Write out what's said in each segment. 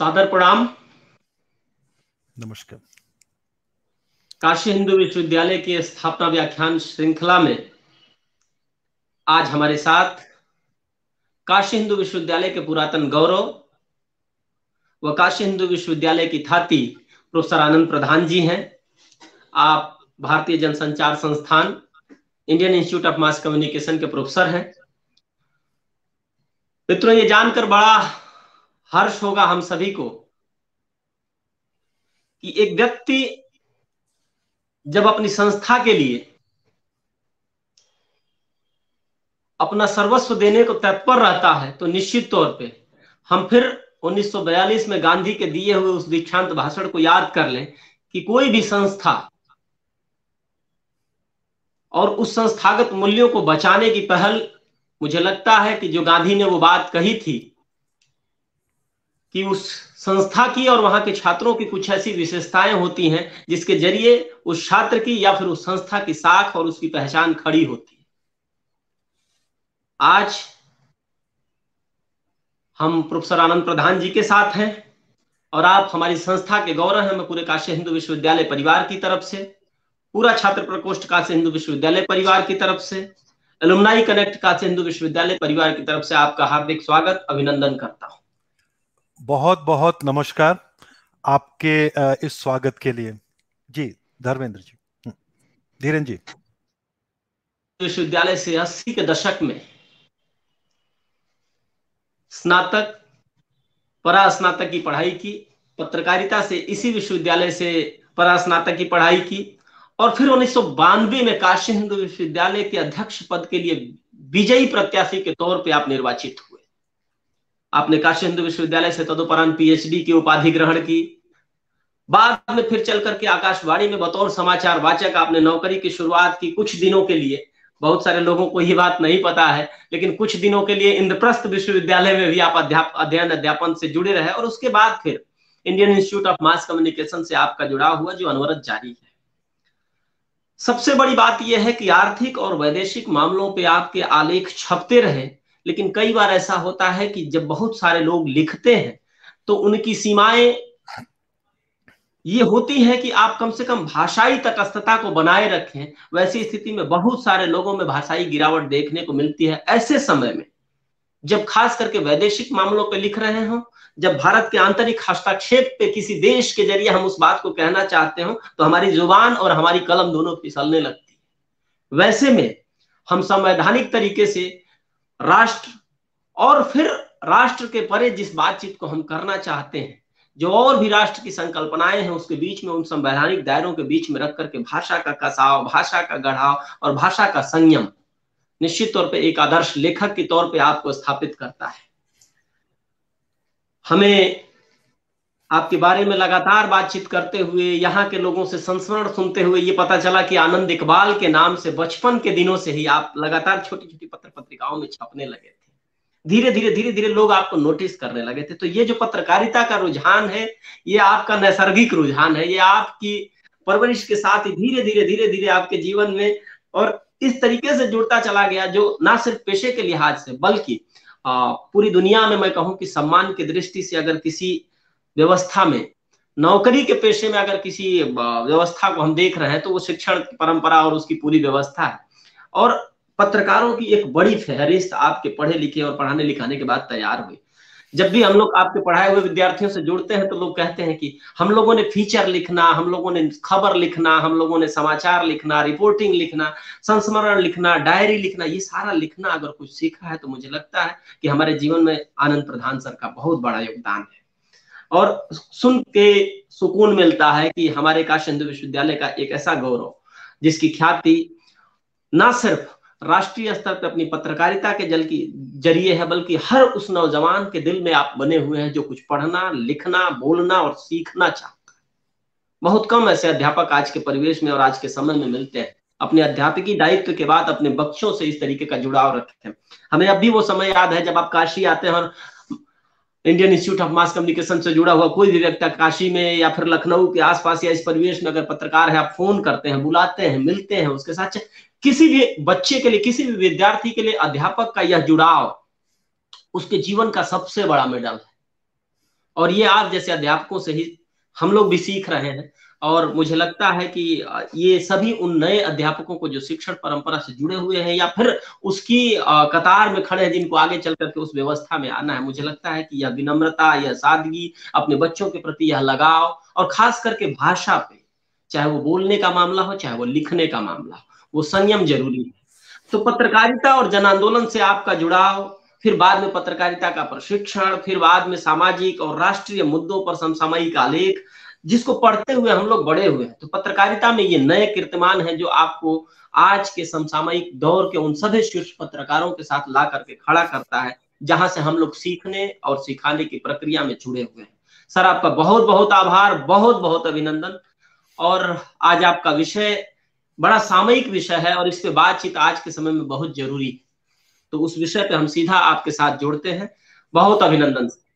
सादर प्रणाम नमस्कार काशी हिंदू विश्वविद्यालय के स्थापना व्याख्यान श्रृंखला में आज हमारे साथ काशी हिंदू विश्वविद्यालय के पुरातन गौरव व काशी हिंदू विश्वविद्यालय की थाती प्रोफेसर आनंद प्रधान जी हैं आप भारतीय जनसंचार संस्थान Indian Institute of Mass Communication के प्रोफेसर हैं मित्रों ये जानकर बड़ा हर्ष होगा हम सभी को कि एक व्यक्ति जब अपनी संस्था के लिए अपना सर्वस्व देने को तत्पर रहता है तो निश्चित तौर पे हम फिर 1942 में गांधी के दिए हुए उस दीक्षांत भाषण को याद कर लें कि कोई भी संस्था और उस संस्थागत मूल्यों को बचाने की पहल मुझे लगता है कि जो गांधी ने वो बात कही थी कि उस संस्था की और वहां के छात्रों की कुछ ऐसी विशेषताएं होती हैं जिसके जरिए उस छात्र की या फिर उस संस्था की साख और उसकी पहचान खड़ी होती है आज हम प्रोफेसर आनंद प्रधान जी के साथ हैं और आप हमारी संस्था के गौरव हैं मैं पूरे काशी हिंदू विश्वविद्यालय परिवार की तरफ से पूरा छात्र प्रकोष्ठ काशी हिंदू विश्वविद्यालय परिवार की तरफ से एलुमनाई कनेक्ट काशी हिंदू विश्वविद्यालय परिवार की तरफ से आपका हार्दिक स्वागत अभिनंदन करता हूं बहुत बहुत नमस्कार आपके इस स्वागत के लिए जी धर्मेंद्र जी हम्म, धीरेन जी विश्वविद्यालय से अस्सी के दशक में स्नातक परास्नातक की पढ़ाई की पत्रकारिता से इसी विश्वविद्यालय से परास्नातक की पढ़ाई की और फिर उन्नीस में काशी हिंदू विश्वविद्यालय के अध्यक्ष पद के लिए विजयी प्रत्याशी के तौर पे आप निर्वाचित हुए आपने काशी हिंदू विश्वविद्यालय से तदुपरांत पीएचडी की उपाधि ग्रहण की बाद में फिर चल करके आकाशवाणी में बतौर समाचार वाचक आपने नौकरी की शुरुआत की कुछ दिनों के लिए बहुत सारे लोगों को ये बात नहीं पता है लेकिन कुछ दिनों के लिए इंद्रप्रस्थ विश्वविद्यालय में भी आप अध्याप अध्ययन अध्यापन से जुड़े रहे और उसके बाद फिर Indian Institute of Mass Communication से आपका जुड़ाव हुआ जो अनवरत जारी है सबसे बड़ी बात यह है कि आर्थिक और वैदेशिक मामलों पर आपके आलेख छपते रहे लेकिन कई बार ऐसा होता है कि जब बहुत सारे लोग लिखते हैं तो उनकी सीमाएं ये होती है कि आप कम से कम भाषाई तटस्थता को बनाए रखें वैसी स्थिति में बहुत सारे लोगों में भाषाई गिरावट देखने को मिलती है ऐसे समय में जब खास करके वैदेशिक मामलों पर लिख रहे हो जब भारत के आंतरिक हस्तक्षेप पे किसी देश के जरिए हम उस बात को कहना चाहते हो तो हमारी जुबान और हमारी कलम दोनों फिसलने लगती है वैसे में हम संवैधानिक तरीके से राष्ट्र और फिर राष्ट्र के परे जिस बातचीत को हम करना चाहते हैं जो और भी राष्ट्र की संकल्पनाएं हैं उसके बीच में उन संवैधानिक दायरों के बीच में रख करके भाषा का कसाव भाषा का गढ़ाव और भाषा का संयम निश्चित तौर पे एक आदर्श लेखक के तौर पे आपको स्थापित करता है हमें आपके बारे में लगातार बातचीत करते हुए यहाँ के लोगों से संस्मरण सुनते हुए ये पता चला कि आनंद इकबाल के नाम से बचपन के दिनों से ही आप लगातार छोटी छोटी पत्र पत्रिकाओं में छपने लगे थे धीरे धीरे धीरे धीरे लोग आपको नोटिस करने लगे थे तो ये जो पत्रकारिता का रुझान है ये आपका नैसर्गिक रुझान है ये आपकी परवरिश के साथ ही धीरे धीरे धीरे धीरे आपके जीवन में और इस तरीके से जुड़ता चला गया जो ना सिर्फ पेशे के लिहाज से बल्कि पूरी दुनिया में मैं कहूं कि सम्मान की दृष्टि से अगर किसी व्यवस्था में नौकरी के पेशे में अगर किसी व्यवस्था को हम देख रहे हैं तो वो शिक्षण परंपरा और उसकी पूरी व्यवस्था है और पत्रकारों की एक बड़ी फहरिस्त आपके पढ़े लिखे और पढ़ाने लिखाने के बाद तैयार हुई जब भी हम लोग आपके पढ़ाए हुए विद्यार्थियों से जुड़ते हैं तो लोग कहते हैं कि हम लोगों ने फीचर लिखना हम लोगों ने खबर लिखना हम लोगों ने समाचार लिखना रिपोर्टिंग लिखना संस्मरण लिखना डायरी लिखना ये सारा लिखना अगर कुछ सीखा है तो मुझे लगता है कि हमारे जीवन में आनंद प्रधान सर का बहुत बड़ा योगदान है और सुन के सुकून मिलता है कि हमारे काश हिंदू विश्वविद्यालय का एक ऐसा गौरव जिसकी ख्याति ना सिर्फ राष्ट्रीय स्तर पर अपनी पत्रकारिता के जल की जरिए है बल्कि हर उस नौजवान के दिल में आप बने हुए हैं जो कुछ पढ़ना लिखना बोलना और सीखना चाहता है बहुत कम ऐसे अध्यापक आज के परिवेश में और आज के समय में मिलते हैं अपने अध्यापकी दायित्व के बाद अपने बच्चों से इस तरीके का जुड़ाव रखते हैं हमें अब भी वो समय याद है जब आप काशी आते हैं और Indian Institute of Mass Communication से जुड़ा हुआ कोई भी व्यक्ति काशी में या फिर लखनऊ के आसपास या इस परिवेश में अगर पत्रकार है आप फोन करते हैं बुलाते हैं मिलते हैं उसके साथ किसी भी बच्चे के लिए किसी भी विद्यार्थी के लिए अध्यापक का यह जुड़ाव उसके जीवन का सबसे बड़ा मेडल है और ये आप जैसे अध्यापकों से ही हम लोग भी सीख रहे हैं और मुझे लगता है कि ये सभी उन नए अध्यापकों को जो शिक्षण परंपरा से जुड़े हुए हैं या फिर उसकी कतार में खड़े हैं जिनको आगे चल करके उस व्यवस्था में आना है मुझे लगता है कि यह विनम्रता यह सादगी अपने बच्चों के प्रति यह लगाव और खास करके भाषा पे चाहे वो बोलने का मामला हो चाहे वो लिखने का मामला हो वो संयम जरूरी है तो पत्रकारिता और जन आंदोलन से आपका जुड़ाव फिर बाद में पत्रकारिता का प्रशिक्षण फिर बाद में सामाजिक और राष्ट्रीय मुद्दों पर समसामयिक आलेख जिसको पढ़ते हुए हम लोग बड़े हुए हैं तो पत्रकारिता में ये नए कीर्तिमान है जो आपको आज के समसामयिक दौर के उन सभी शीर्ष पत्रकारों के साथ ला करके खड़ा करता है जहां से हम लोग सीखने और सिखाने की प्रक्रिया में जुड़े हुए हैं सर आपका बहुत बहुत आभार बहुत बहुत अभिनंदन और आज आपका विषय बड़ा सामयिक विषय है और इस पे बातचीत आज के समय में बहुत जरूरी है तो उस विषय पे हम सीधा आपके साथ जोड़ते हैं बहुत अभिनंदन सर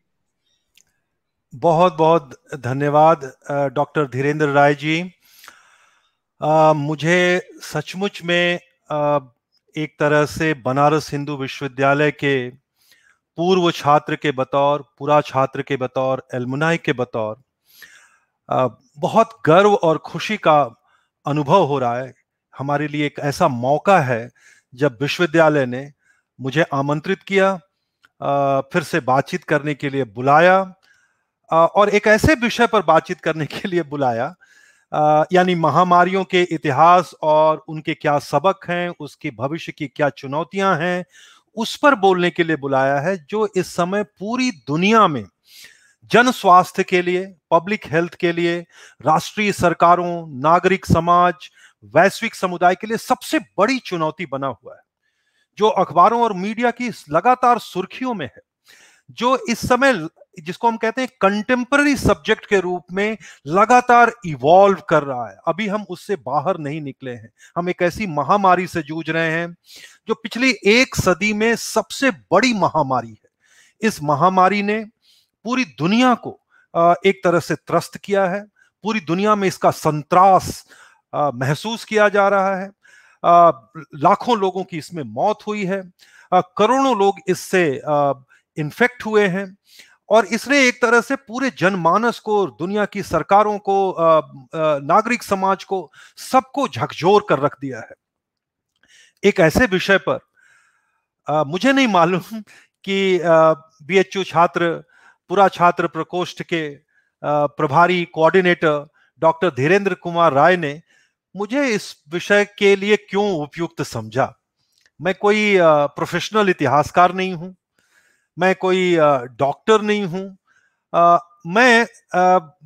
बहुत बहुत धन्यवाद डॉक्टर धीरेन्द्र राय जी आ, मुझे सचमुच में आ, एक तरह से बनारस हिंदू विश्वविद्यालय के पूर्व छात्र के बतौर पूरा छात्र के बतौर एलमुनाई के बतौर आ, बहुत गर्व और खुशी का अनुभव हो रहा है हमारे लिए एक ऐसा मौका है जब विश्वविद्यालय ने मुझे आमंत्रित किया आ, फिर से बातचीत करने के लिए बुलाया और एक ऐसे विषय पर बातचीत करने के लिए बुलाया यानी महामारियों के इतिहास और उनके क्या सबक हैं उसके भविष्य की क्या चुनौतियां हैं उस पर बोलने के लिए बुलाया है जो इस समय पूरी दुनिया में जन स्वास्थ्य के लिए पब्लिक हेल्थ के लिए राष्ट्रीय सरकारों नागरिक समाज वैश्विक समुदाय के लिए सबसे बड़ी चुनौती बना हुआ है जो अखबारों और मीडिया की लगातार सुर्खियों में है जो इस समय जिसको हम कहते हैं कंटेम्पररी सब्जेक्ट के रूप में लगातार इवॉल्व कर रहा है अभी हम उससे बाहर नहीं निकले हैं हम एक ऐसी महामारी से जूझ रहे हैं जो पिछली एक सदी में सबसे बड़ी महामारी है इस महामारी ने पूरी दुनिया को एक तरह से त्रस्त किया है पूरी दुनिया में इसका संतरास महसूस किया जा रहा है लाखों लोगों की इसमें मौत हुई है करोड़ों लोग इससे इन्फेक्ट हुए हैं और इसने एक तरह से पूरे जनमानस को दुनिया की सरकारों को नागरिक समाज को सबको झकझोर कर रख दिया है एक ऐसे विषय पर आ, मुझे नहीं मालूम कि बीएचयू छात्र पूरा छात्र प्रकोष्ठ के आ, प्रभारी कोऑर्डिनेटर डॉक्टर धीरेंद्र कुमार राय ने मुझे इस विषय के लिए क्यों उपयुक्त समझा मैं कोई प्रोफेशनल इतिहासकार नहीं हूं मैं कोई डॉक्टर नहीं हूं मैं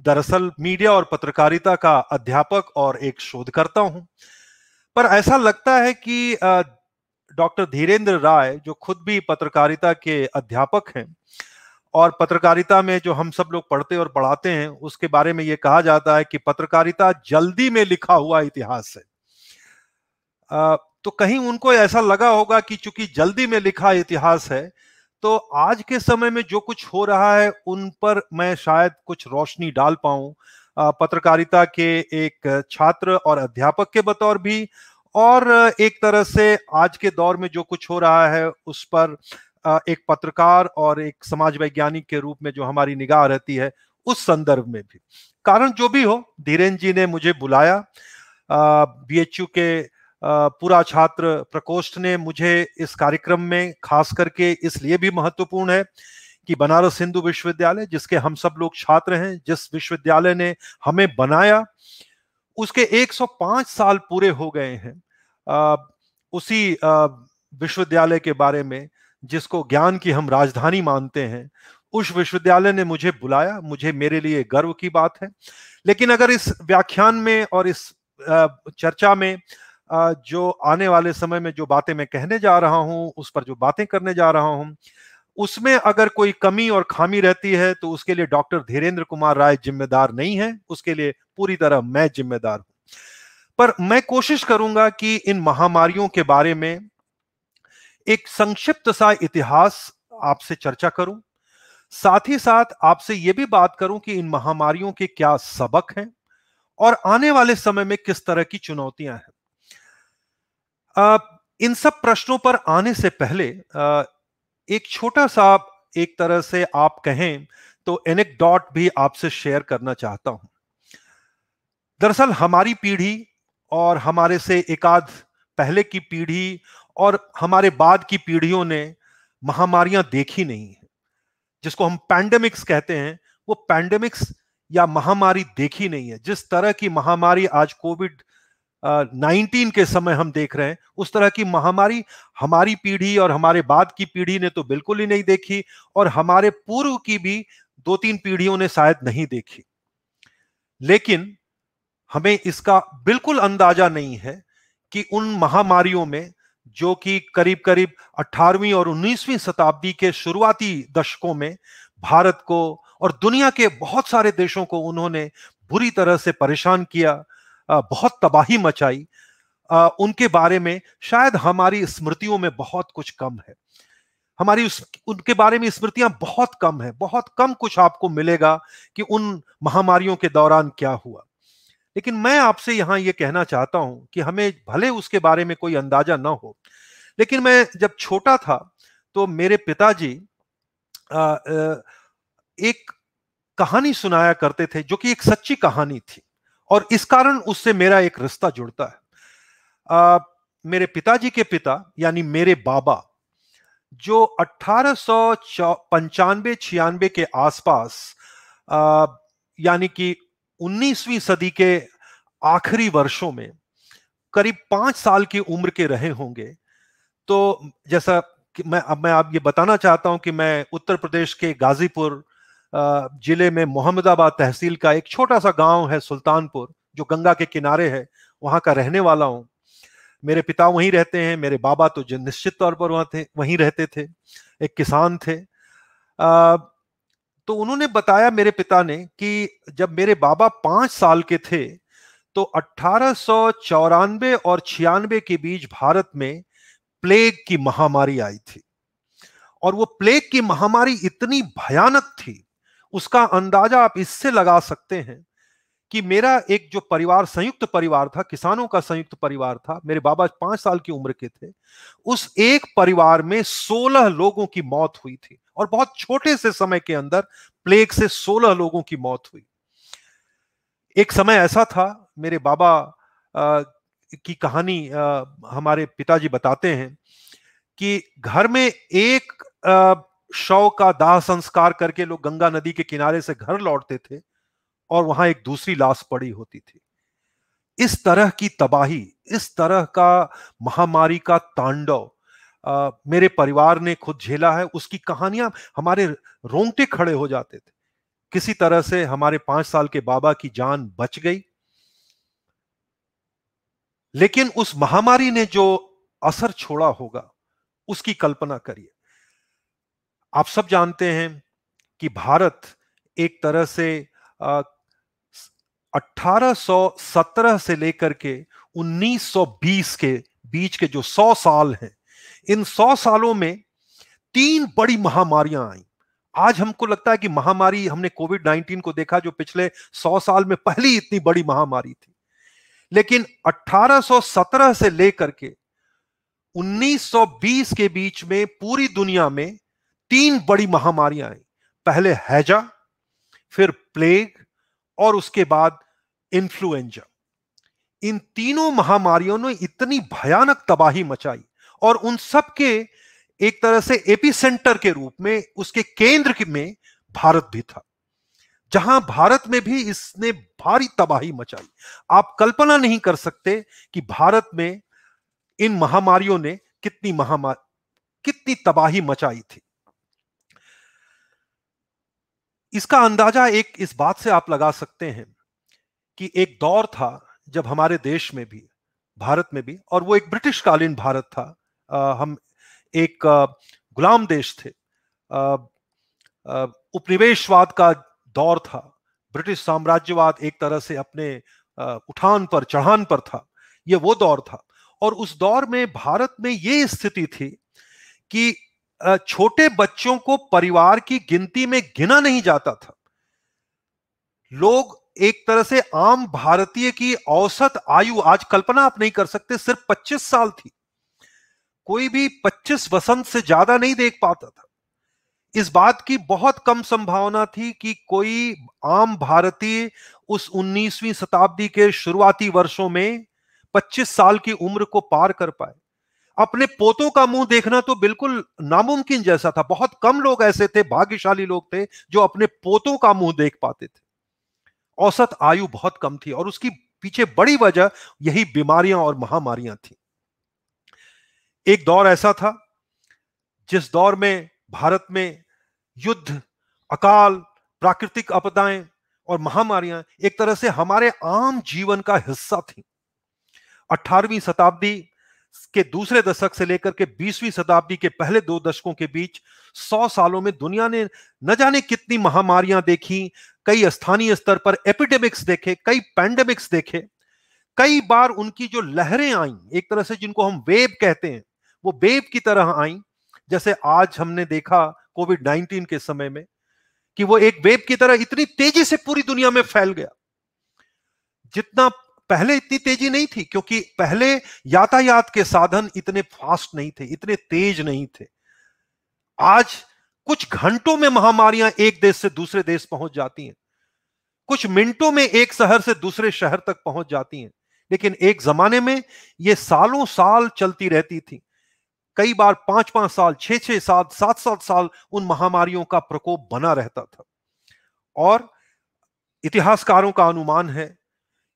दरअसल मीडिया और पत्रकारिता का अध्यापक और एक शोधकर्ता हूं पर ऐसा लगता है कि डॉक्टर धीरेन्द्र राय जो खुद भी पत्रकारिता के अध्यापक हैं और पत्रकारिता में जो हम सब लोग पढ़ते और पढ़ाते हैं उसके बारे में ये कहा जाता है कि पत्रकारिता जल्दी में लिखा हुआ इतिहास है तो कहीं उनको ऐसा लगा होगा कि चूंकि जल्दी में लिखा इतिहास है तो आज के समय में जो कुछ हो रहा है उन पर मैं शायद कुछ रोशनी डाल पाऊं पत्रकारिता के एक छात्र और अध्यापक के बतौर भी और एक तरह से आज के दौर में जो कुछ हो रहा है उस पर एक पत्रकार और एक समाज वैज्ञानिक के रूप में जो हमारी निगाह रहती है उस संदर्भ में भी कारण जो भी हो धीरेन्द्र जी ने मुझे बुलाया बी के पूरा छात्र प्रकोष्ठ ने मुझे इस कार्यक्रम में खास करके इसलिए भी महत्वपूर्ण है कि बनारस हिंदू विश्वविद्यालय जिसके हम सब लोग छात्र हैं जिस विश्वविद्यालय ने हमें बनाया उसके 105 साल पूरे हो गए हैं उसी विश्वविद्यालय के बारे में जिसको ज्ञान की हम राजधानी मानते हैं उस विश्वविद्यालय ने मुझे बुलाया मुझे मेरे लिए गर्व की बात है लेकिन अगर इस व्याख्यान में और इस चर्चा में जो आने वाले समय में जो बातें मैं कहने जा रहा हूं उस पर जो बातें करने जा रहा हूं उसमें अगर कोई कमी और खामी रहती है तो उसके लिए डॉक्टर धीरेन्द्र कुमार राय जिम्मेदार नहीं है उसके लिए पूरी तरह मैं जिम्मेदार हूं पर मैं कोशिश करूंगा कि इन महामारियों के बारे में एक संक्षिप्त सा इतिहास आपसे चर्चा करूं साथ ही साथ आपसे यह भी बात करूं कि इन महामारियों के क्या सबक हैं और आने वाले समय में किस तरह की चुनौतियां हैं इन सब प्रश्नों पर आने से पहले एक छोटा सा एक तरह से आप कहें तो डॉट भी आपसे शेयर करना चाहता हूं दरअसल हमारी पीढ़ी और हमारे से एकाध पहले की पीढ़ी और हमारे बाद की पीढ़ियों ने महामारियां देखी नहीं है जिसको हम पैंडेमिक्स कहते हैं वो पैंडेमिक्स या महामारी देखी नहीं है जिस तरह की महामारी आज कोविड नाइनटीन के समय हम देख रहे हैं उस तरह की महामारी हमारी पीढ़ी और हमारे बाद की पीढ़ी ने तो बिल्कुल ही नहीं देखी और हमारे पूर्व की भी दो तीन पीढ़ियों ने शायद नहीं देखी लेकिन हमें इसका बिल्कुल अंदाजा नहीं है कि उन महामारियों में जो कि करीब करीब 18वीं और 19वीं शताब्दी के शुरुआती दशकों में भारत को और दुनिया के बहुत सारे देशों को उन्होंने बुरी तरह से परेशान किया बहुत तबाही मचाई उनके बारे में शायद हमारी स्मृतियों में बहुत कुछ कम है हमारी उस उनके बारे में स्मृतियां बहुत कम है बहुत कम कुछ आपको मिलेगा कि उन महामारियों के दौरान क्या हुआ लेकिन मैं आपसे यहाँ ये कहना चाहता हूं कि हमें भले उसके बारे में कोई अंदाजा ना हो लेकिन मैं जब छोटा था तो मेरे पिताजी एक कहानी सुनाया करते थे जो कि एक सच्ची कहानी थी और इस कारण उससे मेरा एक रिश्ता जुड़ता है आ, मेरे पिताजी के पिता यानी मेरे बाबा जो अट्ठारह सौ पंचानवे छियानवे के आसपास यानी कि 19वीं सदी के आखिरी वर्षों में करीब पांच साल की उम्र के रहे होंगे तो जैसा कि मैं अब मैं आप ये बताना चाहता हूं कि मैं उत्तर प्रदेश के गाजीपुर जिले में मोहम्मदाबाद तहसील का एक छोटा सा गांव है सुल्तानपुर जो गंगा के किनारे है वहां का रहने वाला हूँ मेरे पिता वहीं रहते हैं मेरे बाबा तो निश्चित तौर पर वहां थे वहीं रहते थे एक किसान थे आ, तो उन्होंने बताया मेरे पिता ने कि जब मेरे बाबा पांच साल के थे तो अट्ठारह और छियानवे के बीच भारत में प्लेग की महामारी आई थी और वो प्लेग की महामारी इतनी भयानक थी उसका अंदाजा आप इससे लगा सकते हैं कि मेरा एक जो परिवार संयुक्त परिवार था किसानों का संयुक्त परिवार था मेरे बाबा पांच साल की उम्र के थे उस एक परिवार में सोलह लोगों की मौत हुई थी और बहुत छोटे से समय के अंदर प्लेग से सोलह लोगों की मौत हुई एक समय ऐसा था मेरे बाबा आ, की कहानी आ, हमारे पिताजी बताते हैं कि घर में एक आ, शव का दाह संस्कार करके लोग गंगा नदी के किनारे से घर लौटते थे और वहां एक दूसरी लाश पड़ी होती थी इस तरह की तबाही इस तरह का महामारी का तांडव मेरे परिवार ने खुद झेला है उसकी कहानियां हमारे रोंगटे खड़े हो जाते थे किसी तरह से हमारे पांच साल के बाबा की जान बच गई लेकिन उस महामारी ने जो असर छोड़ा होगा उसकी कल्पना करिए आप सब जानते हैं कि भारत एक तरह से अठारह से लेकर के 1920 के बीच के जो 100 साल हैं इन 100 सालों में तीन बड़ी महामारियां आई आज हमको लगता है कि महामारी हमने कोविड 19 को देखा जो पिछले 100 साल में पहली इतनी बड़ी महामारी थी लेकिन 1817 से लेकर के 1920 के बीच में पूरी दुनिया में तीन बड़ी महामारियां आई पहले हैजा फिर प्लेग और उसके बाद इन्फ्लुएंजा इन तीनों महामारियों ने इतनी भयानक तबाही मचाई और उन सब के एक तरह से एपिसेंटर के रूप में उसके केंद्र में भारत भी था जहां भारत में भी इसने भारी तबाही मचाई आप कल्पना नहीं कर सकते कि भारत में इन महामारियों ने कितनी महामारी कितनी तबाही मचाई थी इसका अंदाजा एक इस बात से आप लगा सकते हैं कि एक दौर था जब हमारे देश में भी भारत में भी और वो एक ब्रिटिश कालीन भारत था आ, हम एक गुलाम देश थे उपनिवेशवाद का दौर था ब्रिटिश साम्राज्यवाद एक तरह से अपने आ, उठान पर चढ़ान पर था ये वो दौर था और उस दौर में भारत में ये स्थिति थी कि छोटे बच्चों को परिवार की गिनती में गिना नहीं जाता था लोग एक तरह से आम भारतीय की औसत आयु आज कल्पना आप नहीं कर सकते सिर्फ 25 साल थी कोई भी 25 वसंत से ज्यादा नहीं देख पाता था इस बात की बहुत कम संभावना थी कि कोई आम भारतीय उस 19वीं शताब्दी के शुरुआती वर्षों में 25 साल की उम्र को पार कर पाए अपने पोतों का मुंह देखना तो बिल्कुल नामुमकिन जैसा था बहुत कम लोग ऐसे थे भाग्यशाली लोग थे जो अपने पोतों का मुंह देख पाते थे औसत आयु बहुत कम थी और उसकी पीछे बड़ी वजह यही बीमारियां और महामारियां थी एक दौर ऐसा था जिस दौर में भारत में युद्ध अकाल प्राकृतिक आपदाएं और महामारियां एक तरह से हमारे आम जीवन का हिस्सा थी अठारहवीं शताब्दी के दूसरे दशक से लेकर के 20वीं शताब्दी के पहले दो दशकों के बीच 100 सालों में दुनिया ने न जाने कितनी महामारियां देखी कई स्थानीय स्तर पर एपिडेमिक्स देखे कई पैंडेमिक्स देखे कई बार उनकी जो लहरें आई एक तरह से जिनको हम वेब कहते हैं वो वेब की तरह आई जैसे आज हमने देखा कोविड 19 के समय में कि वो एक वेब की तरह इतनी तेजी से पूरी दुनिया में फैल गया जितना पहले इतनी तेजी नहीं थी क्योंकि पहले यातायात के साधन इतने फास्ट नहीं थे इतने तेज नहीं थे आज कुछ घंटों में महामारियां एक देश से दूसरे देश पहुंच जाती हैं कुछ मिनटों में एक शहर से दूसरे शहर तक पहुंच जाती हैं लेकिन एक जमाने में ये सालों साल चलती रहती थी कई बार पांच पांच साल छह छह साल सात सात साल उन महामारियों का प्रकोप बना रहता था और इतिहासकारों का अनुमान है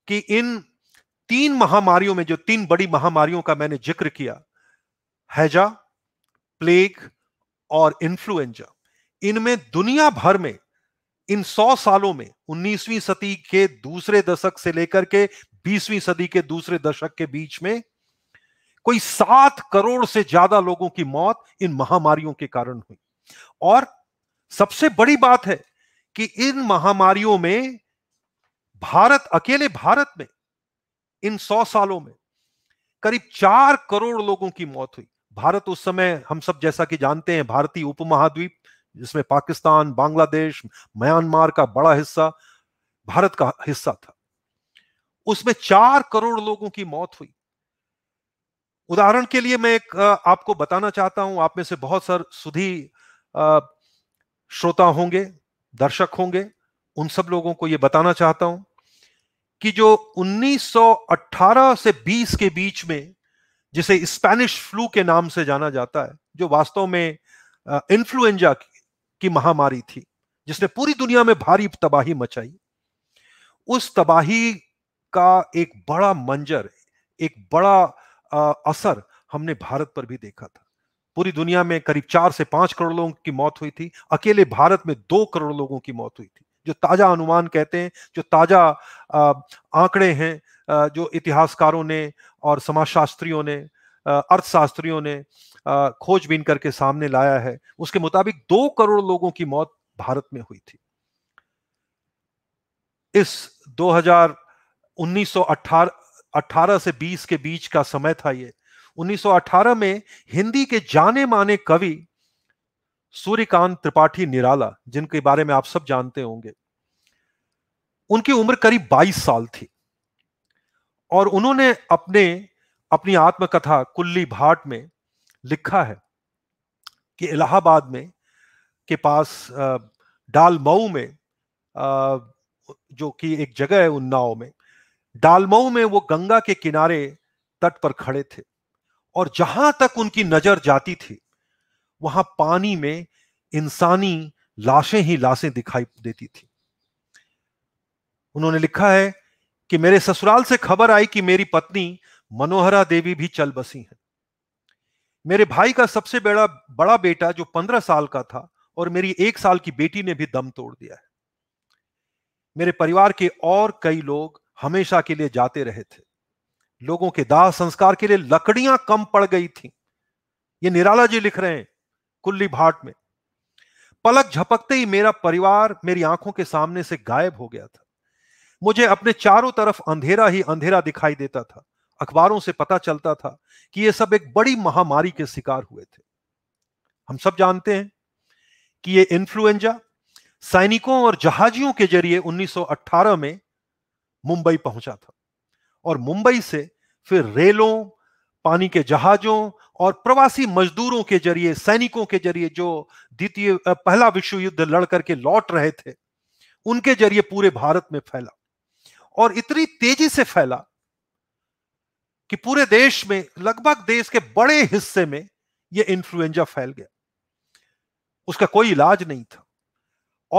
कि इन तीन महामारियों में जो तीन बड़ी महामारियों का मैंने जिक्र किया हैजा प्लेग और इन्फ्लुएंजा इनमें दुनिया भर में इन सौ सालों में उन्नीसवीं सदी के दूसरे दशक से लेकर के बीसवीं सदी के दूसरे दशक के बीच में कोई सात करोड़ से ज्यादा लोगों की मौत इन महामारियों के कारण हुई और सबसे बड़ी बात है कि इन महामारियों में भारत अकेले भारत में इन सौ सालों में करीब चार करोड़ लोगों की मौत हुई भारत उस समय हम सब जैसा कि जानते हैं भारतीय उपमहाद्वीप जिसमें पाकिस्तान बांग्लादेश म्यांमार का बड़ा हिस्सा भारत का हिस्सा था उसमें चार करोड़ लोगों की मौत हुई उदाहरण के लिए मैं एक आपको बताना चाहता हूं आप में से बहुत सर सुधी श्रोता होंगे दर्शक होंगे उन सब लोगों को यह बताना चाहता हूं कि जो 1918 से 20 के बीच में जिसे स्पेनिश फ्लू के नाम से जाना जाता है जो वास्तव में इन्फ्लुएंजा की महामारी थी जिसने पूरी दुनिया में भारी तबाही मचाई उस तबाही का एक बड़ा मंजर एक बड़ा आ, असर हमने भारत पर भी देखा था पूरी दुनिया में करीब चार से पांच करोड़ लोगों की मौत हुई थी अकेले भारत में दो करोड़ लोगों की मौत हुई थी जो ताज़ा अनुमान कहते हैं जो ताज़ा आंकड़े हैं जो इतिहासकारों ने और समाजशास्त्रियों ने अर्थशास्त्रियों ने खोजबीन करके सामने लाया है उसके मुताबिक दो करोड़ लोगों की मौत भारत में हुई थी इस 2000 1918 18 से 20 के बीच का समय था ये 1918 में हिंदी के जाने माने कवि सूर्यकांत त्रिपाठी निराला जिनके बारे में आप सब जानते होंगे उनकी उम्र करीब 22 साल थी और उन्होंने अपने अपनी आत्मकथा कुल्ली भाट में लिखा है कि इलाहाबाद में के पास डालमऊ में जो कि एक जगह है उन्नाव में डालमऊ में वो गंगा के किनारे तट पर खड़े थे और जहां तक उनकी नजर जाती थी वहां पानी में इंसानी लाशें ही लाशें दिखाई देती थी उन्होंने लिखा है कि मेरे ससुराल से खबर आई कि मेरी पत्नी मनोहरा देवी भी चल बसी हैं मेरे भाई का सबसे बड़ा बड़ा बेटा जो पंद्रह साल का था और मेरी एक साल की बेटी ने भी दम तोड़ दिया है मेरे परिवार के और कई लोग हमेशा के लिए जाते रहे थे लोगों के दाह संस्कार के लिए लकड़ियां कम पड़ गई थी ये निराला जी लिख रहे हैं कुल्ली भाट में पलक झपकते ही मेरा परिवार मेरी आंखों के सामने से गायब हो गया था मुझे अपने चारों तरफ अंधेरा ही अंधेरा दिखाई देता था अखबारों से पता चलता था कि ये सब एक बड़ी महामारी के शिकार हुए थे हम सब जानते हैं कि ये इन्फ्लुएंजा सैनिकों और जहाजियों के जरिए 1918 में मुंबई पहुंचा था और मुंबई से फिर रेलों पानी के जहाजों और प्रवासी मजदूरों के जरिए सैनिकों के जरिए जो द्वितीय पहला विश्व युद्ध लड़ करके लौट रहे थे उनके जरिए पूरे भारत में फैला और इतनी तेजी से फैला कि पूरे देश में लगभग देश के बड़े हिस्से में यह इंफ्लुएंजा फैल गया उसका कोई इलाज नहीं था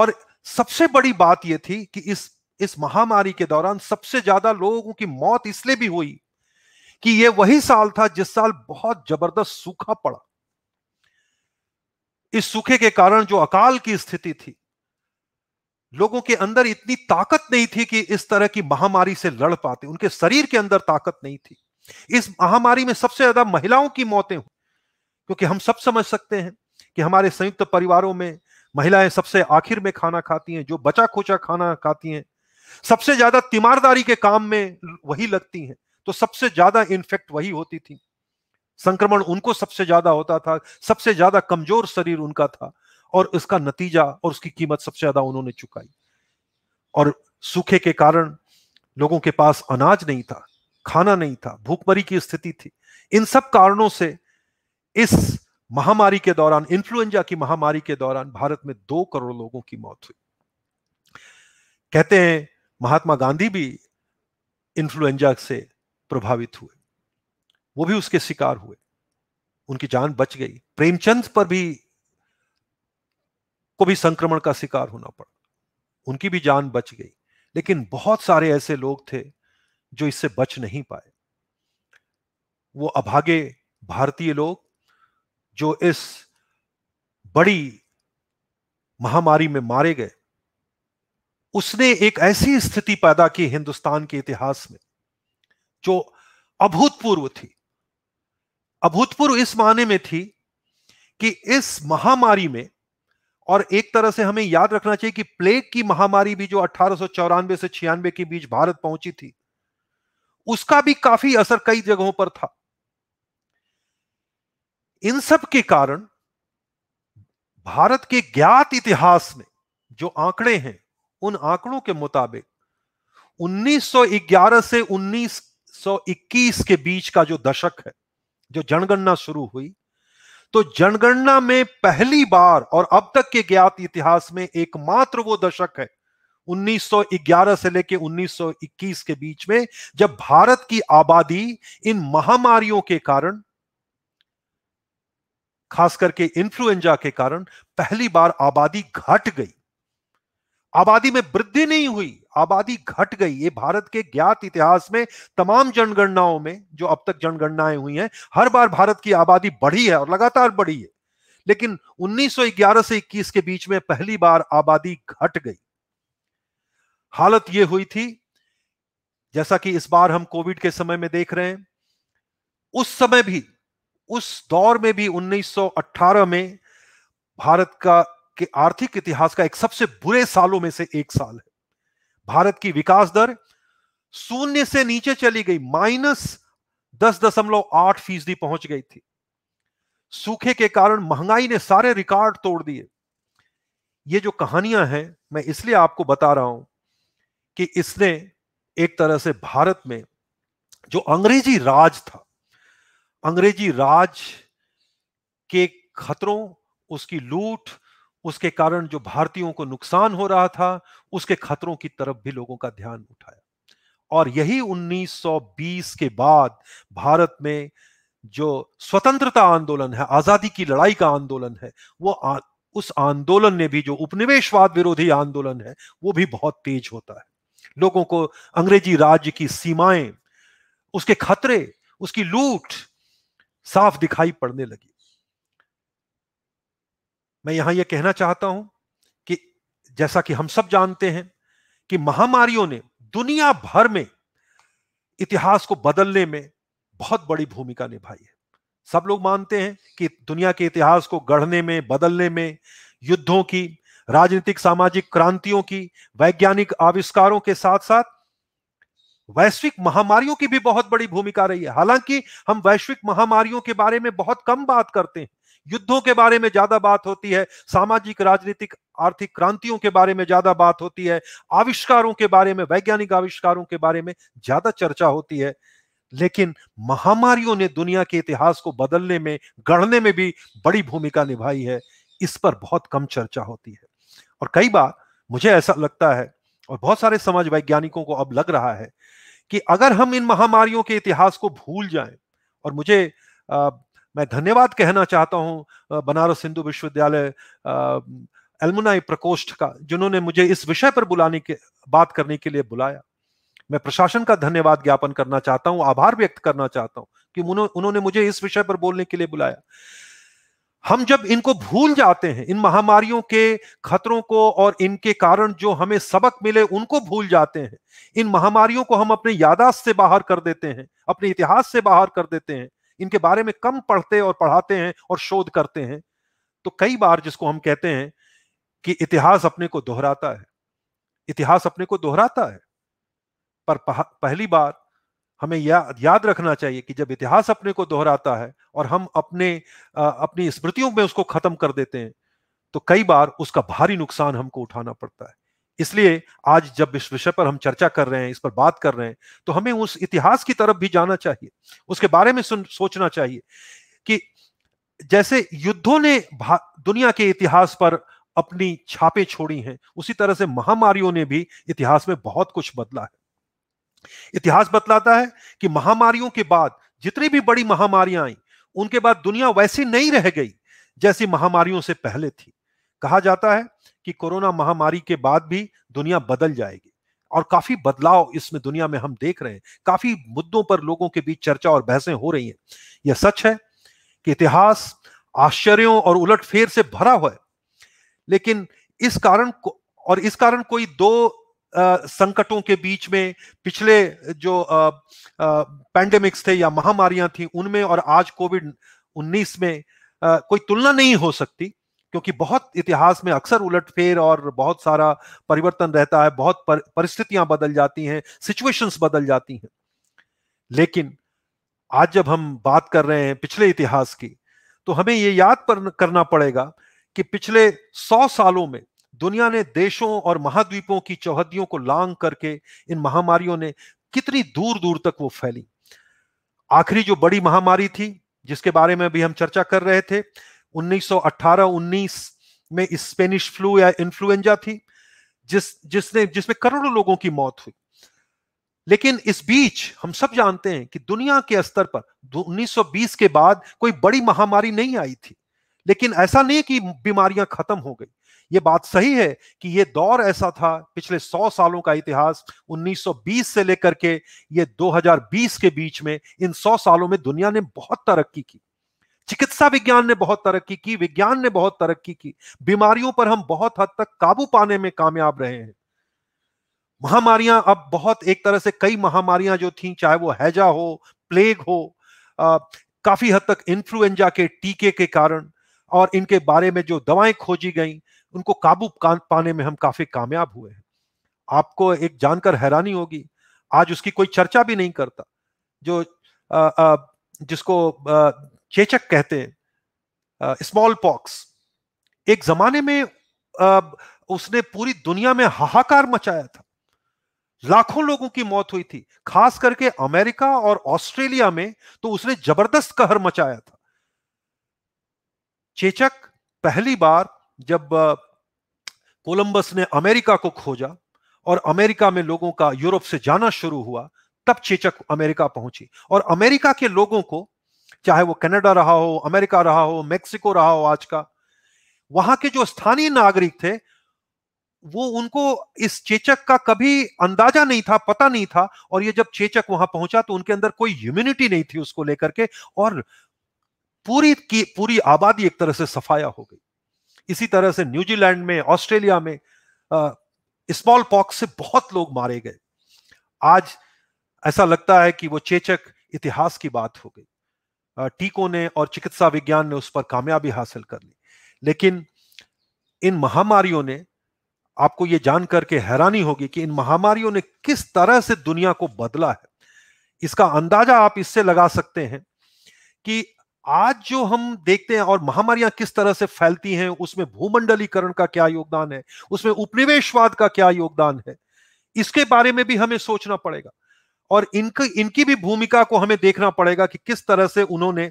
और सबसे बड़ी बात यह थी कि इस इस महामारी के दौरान सबसे ज्यादा लोगों की मौत इसलिए भी हुई कि यह वही साल था जिस साल बहुत जबरदस्त सूखा पड़ा इस सूखे के कारण जो अकाल की स्थिति थी लोगों के अंदर इतनी ताकत नहीं थी कि इस तरह की महामारी से लड़ पाते उनके शरीर के अंदर ताकत नहीं थी इस महामारी में सबसे ज्यादा महिलाओं की मौतें हुई क्योंकि हम सब समझ सकते हैं कि हमारे संयुक्त परिवारों में महिलाएं सबसे आखिर में खाना खाती हैं जो बचा खोचा खाना खाती हैं सबसे ज्यादा तीमारदारी के काम में वही लगती हैं तो सबसे ज्यादा इन्फेक्ट वही होती थी संक्रमण उनको सबसे ज्यादा होता था सबसे ज्यादा कमजोर शरीर उनका था और इसका नतीजा और उसकी कीमत सबसे ज्यादा उन्होंने चुकाई और सूखे के कारण लोगों के पास अनाज नहीं था खाना नहीं था भूखमरी की स्थिति थी इन सब कारणों से इस महामारी के दौरान इन्फ्लुएंजा की महामारी के दौरान भारत में दो करोड़ लोगों की मौत हुई कहते हैं महात्मा गांधी भी इन्फ्लुएंजा से प्रभावित हुए वो भी उसके शिकार हुए उनकी जान बच गई प्रेमचंद पर भी को भी संक्रमण का शिकार होना पड़ा उनकी भी जान बच गई लेकिन बहुत सारे ऐसे लोग थे जो इससे बच नहीं पाए वो अभागे भारतीय लोग जो इस बड़ी महामारी में मारे गए उसने एक ऐसी स्थिति पैदा की हिंदुस्तान के इतिहास में जो अभूतपूर्व थी अभूतपूर्व इस माने में थी कि इस महामारी में और एक तरह से हमें याद रखना चाहिए कि प्लेग की महामारी भी जो अठारह से छियानवे के बीच भारत पहुंची थी उसका भी काफी असर कई जगहों पर था इन सब के कारण भारत के ज्ञात इतिहास में जो आंकड़े हैं उन आंकड़ों के मुताबिक 1911 से 19 1921 के बीच का जो दशक है जो जनगणना शुरू हुई तो जनगणना में पहली बार और अब तक के ज्ञात इतिहास में एकमात्र वो दशक है 1911 से लेकर 1921 के बीच में जब भारत की आबादी इन महामारियों के कारण खास करके इन्फ्लुएंजा के कारण पहली बार आबादी घट गई आबादी में वृद्धि नहीं हुई आबादी घट गई ये भारत के ज्ञात इतिहास में तमाम जनगणनाओं में जो अब तक जनगणनाएं हुई हैं हर बार भारत की आबादी बढ़ी है और लगातार बढ़ी है लेकिन 1911 से 21 के बीच में पहली बार आबादी घट गई हालत यह हुई थी जैसा कि इस बार हम कोविड के समय में देख रहे हैं उस समय भी उस दौर में भी 1918 में भारत का के आर्थिक इतिहास का एक सबसे बुरे सालों में से एक साल है भारत की विकास दर शून्य से नीचे चली गई माइनस दस दशमलव आठ फीसदी पहुंच गई थी सूखे के कारण महंगाई ने सारे रिकॉर्ड तोड़ दिए ये जो कहानियां हैं मैं इसलिए आपको बता रहा हूं कि इसने एक तरह से भारत में जो अंग्रेजी राज था अंग्रेजी राज के खतरों उसकी लूट उसके कारण जो भारतीयों को नुकसान हो रहा था उसके खतरों की तरफ भी लोगों का ध्यान उठाया और यही 1920 के बाद भारत में जो स्वतंत्रता आंदोलन है आजादी की लड़ाई का आंदोलन है वो आ, उस आंदोलन ने भी जो उपनिवेशवाद विरोधी आंदोलन है वो भी बहुत तेज होता है लोगों को अंग्रेजी राज्य की सीमाएं उसके खतरे उसकी लूट साफ दिखाई पड़ने लगी मैं यहां यह कहना चाहता हूं कि जैसा कि हम सब जानते हैं कि महामारियों ने दुनिया भर में इतिहास को बदलने में बहुत बड़ी भूमिका निभाई है सब लोग मानते हैं कि दुनिया के इतिहास को गढ़ने में बदलने में युद्धों की राजनीतिक सामाजिक क्रांतियों की वैज्ञानिक आविष्कारों के साथ साथ वैश्विक महामारियों की भी बहुत बड़ी भूमिका रही है हालांकि हम वैश्विक महामारियों के बारे में बहुत कम बात करते हैं युद्धों के बारे में ज्यादा बात होती है सामाजिक राजनीतिक आर्थिक क्रांतियों के बारे में ज्यादा बात होती है आविष्कारों के बारे में वैज्ञानिक आविष्कारों के बारे में ज्यादा चर्चा होती है लेकिन महामारियों ने दुनिया के इतिहास को बदलने में गढ़ने में भी बड़ी भूमिका निभाई है इस पर बहुत कम चर्चा होती है और कई बार मुझे ऐसा लगता है और बहुत सारे समाज वैज्ञानिकों को अब लग रहा है कि अगर हम इन महामारियों के इतिहास को भूल जाएं और मुझे मैं धन्यवाद कहना चाहता हूं बनारस हिंदू विश्वविद्यालय एलमुनाई प्रकोष्ठ का जिन्होंने मुझे इस विषय पर बुलाने के बात करने के लिए बुलाया मैं प्रशासन का धन्यवाद ज्ञापन करना चाहता हूं आभार व्यक्त करना चाहता हूं कि उन्होंने मुझे इस विषय पर बोलने के लिए बुलाया हम जब इनको भूल जाते हैं इन महामारियों के खतरों को और इनके कारण जो हमें सबक मिले उनको भूल जाते हैं इन महामारियों को हम अपने यादाश्त से बाहर कर देते हैं अपने इतिहास से बाहर कर देते हैं इनके बारे में कम पढ़ते और पढ़ाते हैं और शोध करते हैं तो कई बार जिसको हम कहते हैं कि इतिहास अपने को दोहराता है इतिहास अपने को दोहराता है पर पहली बार हमें या, याद रखना चाहिए कि जब इतिहास अपने को दोहराता है और हम अपने आ, अपनी स्मृतियों में उसको खत्म कर देते हैं तो कई बार उसका भारी नुकसान हमको उठाना पड़ता है इसलिए आज जब इस विषय पर हम चर्चा कर रहे हैं इस पर बात कर रहे हैं तो हमें उस इतिहास की तरफ भी जाना चाहिए उसके बारे में सुन सोचना चाहिए कि जैसे युद्धों ने दुनिया के इतिहास पर अपनी छापे छोड़ी हैं उसी तरह से महामारियों ने भी इतिहास में बहुत कुछ बदला है इतिहास बतलाता है कि महामारियों के बाद जितनी भी बड़ी महामारियां आई उनके बाद दुनिया वैसी नहीं रह गई जैसी महामारियों से पहले थी कहा जाता है कि कोरोना महामारी के बाद भी दुनिया बदल जाएगी और काफी बदलाव इसमें दुनिया में हम देख रहे हैं काफी मुद्दों पर लोगों के बीच चर्चा और बहसें हो रही हैं यह सच है कि इतिहास आश्चर्यों और उलटफेर से भरा हुआ है लेकिन इस कारण को, और इस कारण कोई दो आ, संकटों के बीच में पिछले जो पैंडेमिक्स थे या महामारियां थी उनमें और आज कोविड 19 में आ, कोई तुलना नहीं हो सकती क्योंकि बहुत इतिहास में अक्सर उलटफेर और बहुत सारा परिवर्तन रहता है बहुत पर, परिस्थितियां बदल जाती हैं सिचुएशंस बदल जाती हैं लेकिन आज जब हम बात कर रहे हैं पिछले इतिहास की तो हमें ये याद पर करना पड़ेगा कि पिछले सौ सालों में दुनिया ने देशों और महाद्वीपों की चौहदियों को लांग करके इन महामारियों ने कितनी दूर दूर तक वो फैली आखिरी जो बड़ी महामारी थी जिसके बारे में भी हम चर्चा कर रहे थे 1918-19 में स्पेनिश फ्लू या इन्फ्लुएंजा थी जिस जिसने जिसमें करोड़ों लोगों की मौत हुई लेकिन इस बीच हम सब जानते हैं कि दुनिया के स्तर पर 1920 के बाद कोई बड़ी महामारी नहीं आई थी लेकिन ऐसा नहीं कि बीमारियां खत्म हो गई ये बात सही है कि ये दौर ऐसा था पिछले 100 सालों का इतिहास 1920 से लेकर के ये 2020 के बीच में इन 100 सालों में दुनिया ने बहुत तरक्की की चिकित्सा विज्ञान ने बहुत तरक्की की विज्ञान ने बहुत तरक्की की बीमारियों पर हम बहुत हद तक काबू पाने में कामयाब रहे हैं महामारियां अब बहुत एक तरह से कई महामारियां जो थी चाहे वो हैजा हो प्लेग हो आ, काफी हद तक इन्फ्लुएंजा के टीके के कारण और इनके बारे में जो दवाएं खोजी गई उनको काबू पाने में हम काफी कामयाब हुए हैं आपको एक जानकर हैरानी होगी आज उसकी कोई चर्चा भी नहीं करता जो आ, आ, जिसको चेचक कहते हैं स्मॉल पॉक्स एक जमाने में आ, उसने पूरी दुनिया में हाहाकार मचाया था लाखों लोगों की मौत हुई थी खास करके अमेरिका और ऑस्ट्रेलिया में तो उसने जबरदस्त कहर मचाया था चेचक पहली बार जब कोलंबस ने अमेरिका को खोजा और अमेरिका में लोगों का यूरोप से जाना शुरू हुआ तब चेचक अमेरिका पहुंची और अमेरिका के लोगों को चाहे वो कनाडा रहा हो अमेरिका रहा हो मेक्सिको रहा हो आज का वहां के जो स्थानीय नागरिक थे वो उनको इस चेचक का कभी अंदाजा नहीं था पता नहीं था और ये जब चेचक वहां पहुंचा तो उनके अंदर कोई ह्यूमिनिटी नहीं थी उसको लेकर के और पूरी की पूरी आबादी एक तरह से सफाया हो गई इसी तरह से न्यूजीलैंड में ऑस्ट्रेलिया में स्मॉल पॉक्स से बहुत लोग मारे गए आज ऐसा लगता है कि वो चेचक इतिहास की बात हो गई टीकों ने और चिकित्सा विज्ञान ने उस पर कामयाबी हासिल कर ली लेकिन इन महामारियों ने आपको ये जान करके हैरानी होगी कि इन महामारियों ने किस तरह से दुनिया को बदला है इसका अंदाजा आप इससे लगा सकते हैं कि आज जो हम देखते हैं और महामारियां किस तरह से फैलती हैं उसमें भूमंडलीकरण का क्या योगदान है उसमें उपनिवेशवाद का क्या योगदान है इसके बारे में भी हमें सोचना पड़ेगा और इनकी इनकी भी भूमिका को हमें देखना पड़ेगा कि किस तरह से उन्होंने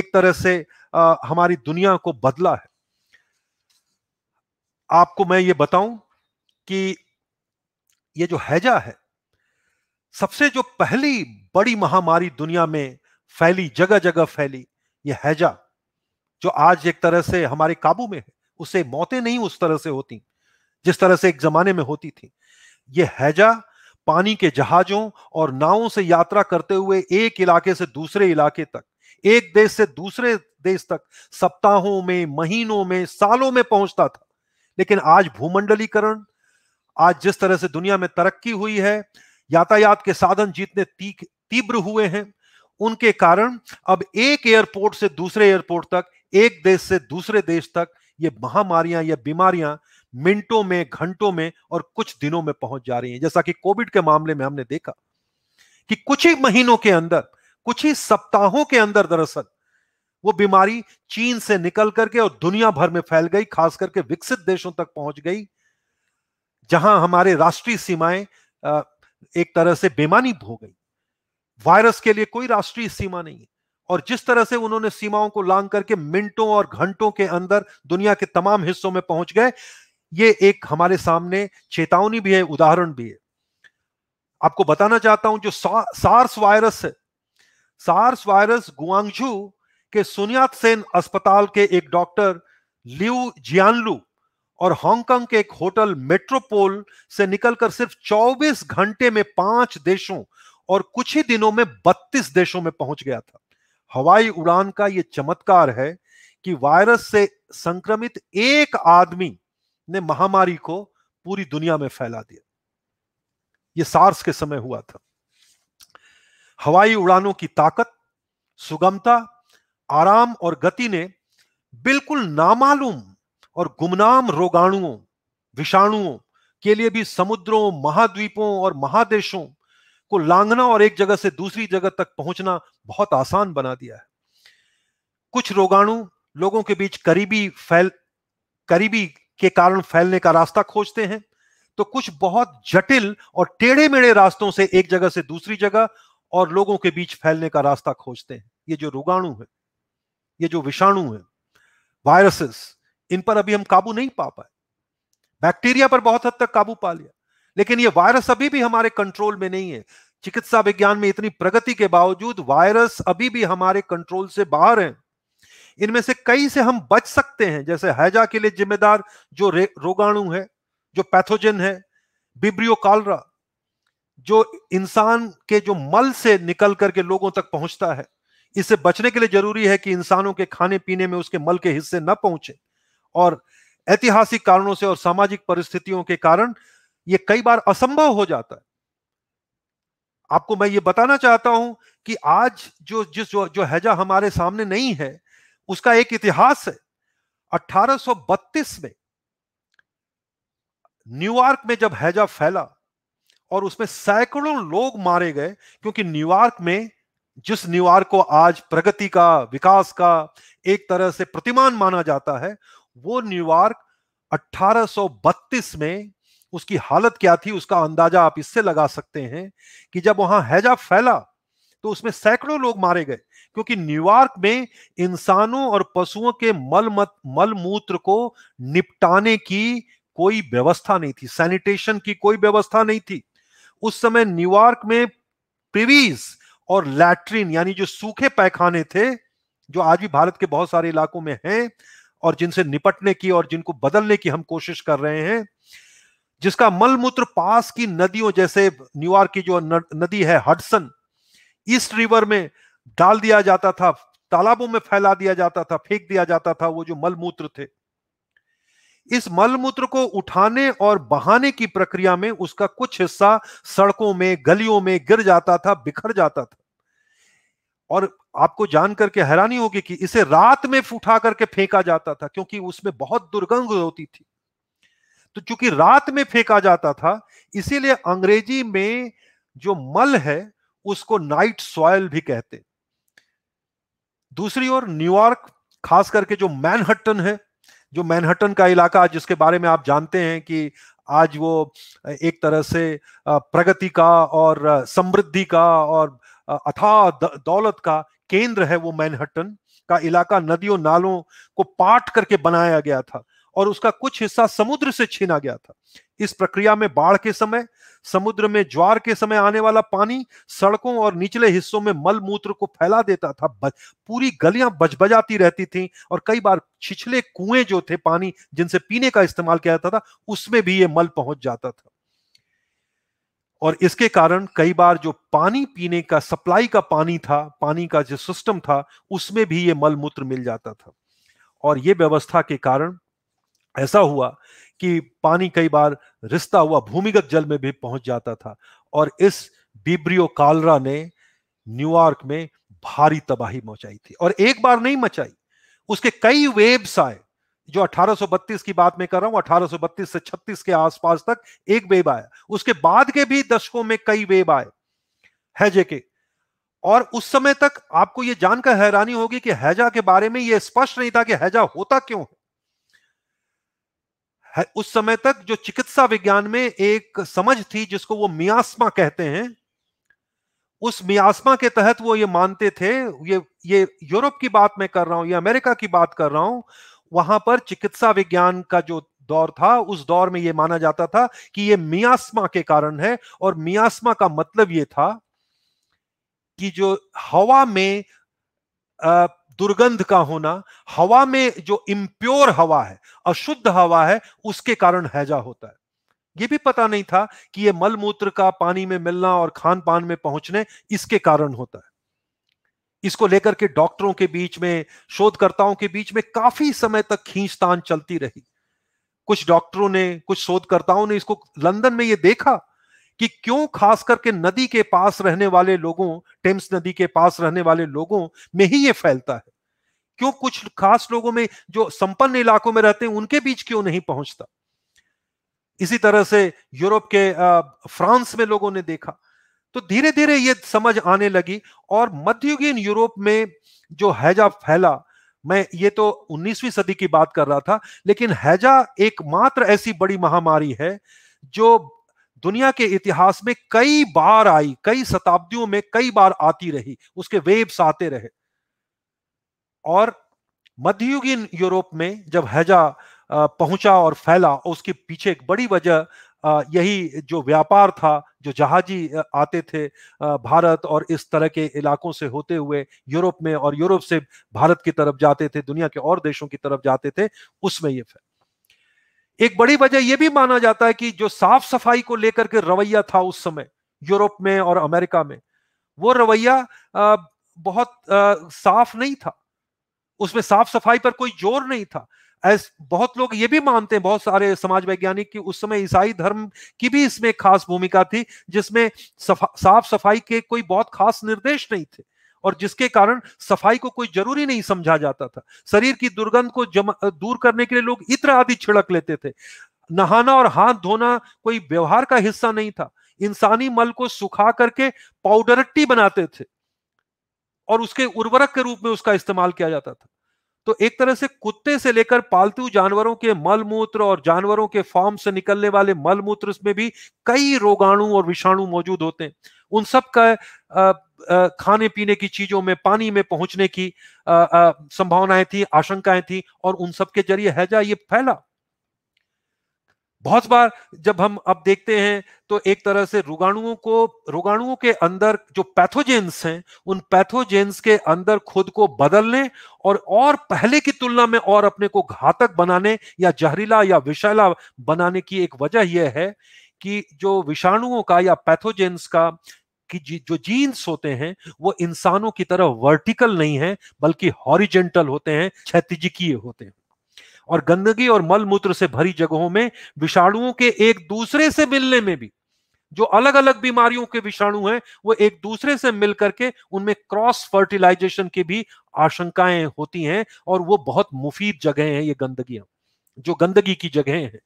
एक तरह से आ, हमारी दुनिया को बदला है आपको मैं ये बताऊं कि ये जो हैजा है सबसे जो पहली बड़ी महामारी दुनिया में फैली जगह जगह फैली ये हैजा जो आज एक तरह से हमारे काबू में है उसे मौतें नहीं उस तरह से होती जिस तरह से एक जमाने में होती थी ये हैजा पानी के जहाजों और नावों से यात्रा करते हुए एक इलाके से दूसरे इलाके तक एक देश से दूसरे देश तक सप्ताहों में महीनों में सालों में पहुंचता था लेकिन आज भूमंडलीकरण आज जिस तरह से दुनिया में तरक्की हुई है यातायात के साधन जितने तीव्र हुए हैं उनके कारण अब एक एयरपोर्ट से दूसरे एयरपोर्ट तक एक देश से दूसरे देश तक ये महामारियां या बीमारियां मिनटों में घंटों में और कुछ दिनों में पहुंच जा रही है जैसा कि कोविड के मामले में हमने देखा कि कुछ ही महीनों के अंदर कुछ ही सप्ताहों के अंदर दरअसल वो बीमारी चीन से निकल करके और दुनिया भर में फैल गई खास करके विकसित देशों तक पहुंच गई जहां हमारे राष्ट्रीय सीमाएं एक तरह से बेमानी हो गई वायरस के लिए कोई राष्ट्रीय सीमा नहीं है और जिस तरह से उन्होंने सीमाओं को लांग करके मिनटों और घंटों के अंदर दुनिया के तमाम हिस्सों में पहुंच गए ये एक हमारे सामने चेतावनी भी है उदाहरण भी है आपको बताना चाहता हूं जो सा, सार्स वायरस है सार्स वायरस गुआंगझू के सुनियात सेन अस्पताल के एक डॉक्टर लियू जियानलू और हांगकांग के एक होटल मेट्रोपोल से निकलकर सिर्फ 24 घंटे में पांच देशों और कुछ ही दिनों में 32 देशों में पहुंच गया था हवाई उड़ान का यह चमत्कार है कि वायरस से संक्रमित एक आदमी ने महामारी को पूरी दुनिया में फैला दिया ये सार्स के समय हुआ था हवाई उड़ानों की ताकत सुगमता आराम और गति ने बिल्कुल नामालूम और गुमनाम रोगाणुओं विषाणुओं के लिए भी समुद्रों महाद्वीपों और महादेशों को लांगना और एक जगह से दूसरी जगह तक पहुंचना बहुत आसान बना दिया है कुछ रोगाणु लोगों के बीच करीबी फैल करीबी के कारण फैलने का रास्ता खोजते हैं तो कुछ बहुत जटिल और टेढ़े मेढ़े रास्तों से एक जगह से दूसरी जगह और लोगों के बीच फैलने का रास्ता खोजते हैं ये जो रोगाणु है ये जो विषाणु है वायरसेस इन पर अभी हम काबू नहीं पा पाए बैक्टीरिया पर बहुत हद तक काबू पा लिया लेकिन ये वायरस अभी भी हमारे कंट्रोल में नहीं है चिकित्सा विज्ञान में इतनी प्रगति के बावजूद वायरस अभी भी हमारे कंट्रोल से बाहर है इनमें से कई से हम बच सकते हैं जैसे हैजा के लिए जिम्मेदार जो रोगाणु है जो पैथोजन है बिब्रियो कालरा जो इंसान के जो मल से निकल करके लोगों तक पहुंचता है इससे बचने के लिए जरूरी है कि इंसानों के खाने पीने में उसके मल के हिस्से न पहुंचे और ऐतिहासिक कारणों से और सामाजिक परिस्थितियों के कारण ये कई बार असंभव हो जाता है आपको मैं ये बताना चाहता हूं कि आज जो जिस जो, जो हैजा हमारे सामने नहीं है उसका एक इतिहास है 1832 में न्यूयॉर्क में जब हैजा फैला और उसमें सैकड़ों लोग मारे गए क्योंकि न्यूयॉर्क में जिस न्यूयॉर्क को आज प्रगति का विकास का एक तरह से प्रतिमान माना जाता है वो न्यूयॉर्क 1832 में उसकी हालत क्या थी उसका अंदाजा आप इससे लगा सकते हैं कि जब वहां हैजा फैला तो उसमें सैकड़ों लोग मारे गए क्योंकि न्यूयॉर्क में इंसानों और पशुओं के मल मत, मल मूत्र को निपटाने की कोई व्यवस्था नहीं थी सैनिटेशन की कोई व्यवस्था नहीं थी उस समय न्यूयॉर्क में प्रिवीज और लैट्रिन यानी जो सूखे पैखाने थे जो आज भी भारत के बहुत सारे इलाकों में हैं और जिनसे निपटने की और जिनको बदलने की हम कोशिश कर रहे हैं जिसका मलमूत्र पास की नदियों जैसे न्यूयॉर्क की जो नदी है हडसन ईस्ट रिवर में डाल दिया जाता था तालाबों में फैला दिया जाता था फेंक दिया जाता था वो जो मलमूत्र थे इस मलमूत्र को उठाने और बहाने की प्रक्रिया में उसका कुछ हिस्सा सड़कों में गलियों में गिर जाता था बिखर जाता था और आपको जान करके हैरानी होगी कि इसे रात में उठा करके फेंका जाता था क्योंकि उसमें बहुत दुर्गंध होती थी तो चूंकि रात में फेंका जाता था इसीलिए अंग्रेजी में जो मल है उसको नाइट सॉयल भी कहते दूसरी ओर न्यूयॉर्क खास करके जो मैनहट्टन है जो मैनहट्टन का इलाका जिसके बारे में आप जानते हैं कि आज वो एक तरह से प्रगति का और समृद्धि का और अथाह दौलत का केंद्र है वो मैनहट्टन का इलाका नदियों नालों को पाट करके बनाया गया था और उसका कुछ हिस्सा समुद्र से छीना गया था इस प्रक्रिया में बाढ़ के समय समुद्र में ज्वार के समय आने वाला पानी सड़कों और निचले हिस्सों में मल मूत्र को फैला देता था पूरी गलियां बजबजाती रहती थी और कई बार छिछले कुएं जो थे पानी जिनसे पीने का इस्तेमाल किया जाता था उसमें भी ये मल पहुंच जाता था और इसके कारण कई बार जो पानी पीने का सप्लाई का पानी था पानी का जो सिस्टम था उसमें भी ये मल मूत्र मिल जाता था और ये व्यवस्था के कारण ऐसा हुआ कि पानी कई बार रिश्ता हुआ भूमिगत जल में भी पहुंच जाता था और इस बिब्रियो कालरा ने न्यूयॉर्क में भारी तबाही मचाई थी और एक बार नहीं मचाई उसके कई वेव्स आए जो 1832 की बात में कर रहा हूं 1832 से 36 के आसपास तक एक वेब आया उसके बाद के भी दशकों में कई वेब आए हैजे के और उस समय तक आपको यह जानकर हैरानी होगी कि हैजा के बारे में यह स्पष्ट नहीं था कि हैजा होता क्यों है उस समय तक जो चिकित्सा विज्ञान में एक समझ थी जिसको वो मियास्मा कहते हैं उस मियास्मा के तहत वो ये मानते थे ये ये यूरोप की बात मैं कर रहा हूं ये अमेरिका की बात कर रहा हूं वहां पर चिकित्सा विज्ञान का जो दौर था उस दौर में ये माना जाता था कि ये मियास्मा के कारण है और मियास्मा का मतलब ये था कि जो हवा में आ, दुर्गंध का होना हवा में जो इम्प्योर हवा है अशुद्ध हवा है उसके कारण हैजा होता है ये भी पता नहीं था कि ये मल मूत्र का पानी में मिलना और खान पान में पहुंचने इसके कारण होता है इसको लेकर के डॉक्टरों के बीच में शोधकर्ताओं के बीच में काफी समय तक खींचतान चलती रही कुछ डॉक्टरों ने कुछ शोधकर्ताओं ने इसको लंदन में ये देखा कि क्यों खास करके नदी के पास रहने वाले लोगों टेम्स नदी के पास रहने वाले लोगों में ही ये फैलता है क्यों कुछ खास लोगों में जो संपन्न इलाकों में रहते हैं उनके बीच क्यों नहीं पहुंचता इसी तरह से यूरोप के फ्रांस में लोगों ने देखा तो धीरे धीरे ये समझ आने लगी और मध्ययुगीन यूरोप में जो हैजा फैला मैं ये तो 19वीं सदी की बात कर रहा था लेकिन हैजा एकमात्र ऐसी बड़ी महामारी है जो दुनिया के इतिहास में कई बार आई कई शताब्दियों में कई बार आती रही उसके वेव्स आते रहे और मध्ययुगीन यूरोप में जब हैजा पहुंचा और फैला उसके पीछे एक बड़ी वजह यही जो व्यापार था जो जहाजी आते थे भारत और इस तरह के इलाकों से होते हुए यूरोप में और यूरोप से भारत की तरफ जाते थे दुनिया के और देशों की तरफ जाते थे उसमें ये फैला एक बड़ी वजह यह भी माना जाता है कि जो साफ सफाई को लेकर के रवैया था उस समय यूरोप में और अमेरिका में वो रवैया बहुत आ, साफ नहीं था उसमें साफ सफाई पर कोई जोर नहीं था एस बहुत लोग ये भी मानते हैं बहुत सारे समाज वैज्ञानिक कि उस समय ईसाई धर्म की भी इसमें खास भूमिका थी जिसमें सफा, साफ सफाई के कोई बहुत खास निर्देश नहीं थे और जिसके कारण सफाई को कोई जरूरी नहीं समझा जाता था शरीर की दुर्गंध को जमा, दूर करने के लिए लोग इत्र आदि छिड़क लेते थे नहाना और हाथ धोना कोई व्यवहार का हिस्सा नहीं था इंसानी मल को सुखा करके पाउडरट्टी बनाते थे और उसके उर्वरक के रूप में उसका इस्तेमाल किया जाता था तो एक तरह से कुत्ते से लेकर पालतू जानवरों के मलमूत्र और जानवरों के फॉर्म से निकलने वाले मलमूत्र में भी कई रोगाणु और विषाणु मौजूद होते हैं उन सब का खाने पीने की चीजों में पानी में पहुंचने की संभावनाएं थी आशंकाएं थी और उन सब के जरिए हैजा ये फैला बहुत बार जब हम अब देखते हैं तो एक तरह से रोगाणुओं को रोगाणुओं के अंदर जो पैथोजेंस हैं उन पैथोजेंस के अंदर खुद को बदलने और और पहले की तुलना में और अपने को घातक बनाने या जहरीला या विषैला बनाने की एक वजह यह है कि जो विषाणुओं का या पैथोजेंस का कि जी, जो जीन्स होते हैं वो इंसानों की तरह वर्टिकल नहीं है बल्कि हॉरिजेंटल होते हैं क्षतिजिकीय होते हैं और गंदगी और मल मूत्र से भरी जगहों में विषाणुओं के एक दूसरे से मिलने में भी जो अलग अलग बीमारियों के विषाणु हैं वो एक दूसरे से मिल करके उनमें क्रॉस फर्टिलाइजेशन की भी आशंकाएं होती हैं और वो बहुत मुफीद जगह हैं ये गंदगियां जो गंदगी की जगह हैं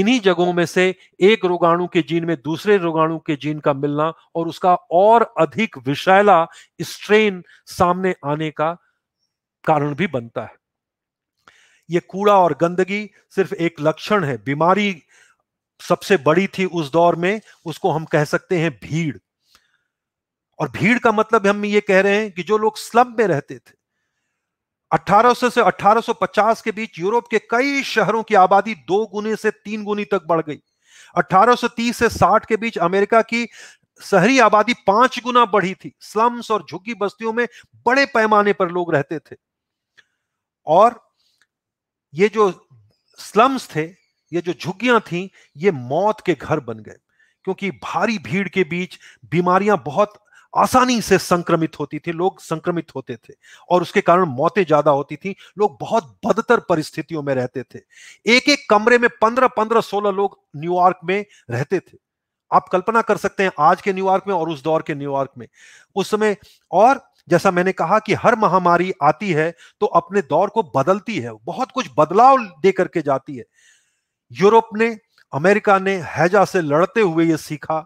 इन्हीं जगहों में से एक रोगाणु के जीन में दूसरे रोगाणु के जीन का मिलना और उसका और अधिक विषैला स्ट्रेन सामने आने का कारण भी बनता है ये कूड़ा और गंदगी सिर्फ एक लक्षण है बीमारी सबसे बड़ी थी उस दौर में उसको हम कह सकते हैं भीड़ और भीड़ का मतलब हम ये कह रहे हैं कि जो लोग स्लम में रहते थे 1800 से 1850 के बीच यूरोप के कई शहरों की आबादी दो गुने से तीन गुनी तक बढ़ गई 1830 से 60 के बीच अमेरिका की शहरी आबादी पांच गुना बढ़ी थी स्लम्स और झुग्गी बस्तियों में बड़े पैमाने पर लोग रहते थे और ये जो स्लम्स थे ये जो झुग्गियां थी ये मौत के घर बन गए क्योंकि भारी भीड़ के बीच बीमारियां बहुत आसानी से संक्रमित होती थी लोग संक्रमित होते थे और उसके कारण मौतें ज्यादा होती थी लोग बहुत बदतर परिस्थितियों में रहते थे एक एक कमरे में पंद्रह पंद्रह सोलह लोग न्यूयॉर्क में रहते थे आप कल्पना कर सकते हैं आज के न्यूयॉर्क में और उस दौर के न्यूयॉर्क में उस समय और जैसा मैंने कहा कि हर महामारी आती है तो अपने दौर को बदलती है बहुत कुछ बदलाव दे करके जाती है यूरोप ने अमेरिका ने हैजा से लड़ते हुए यह सीखा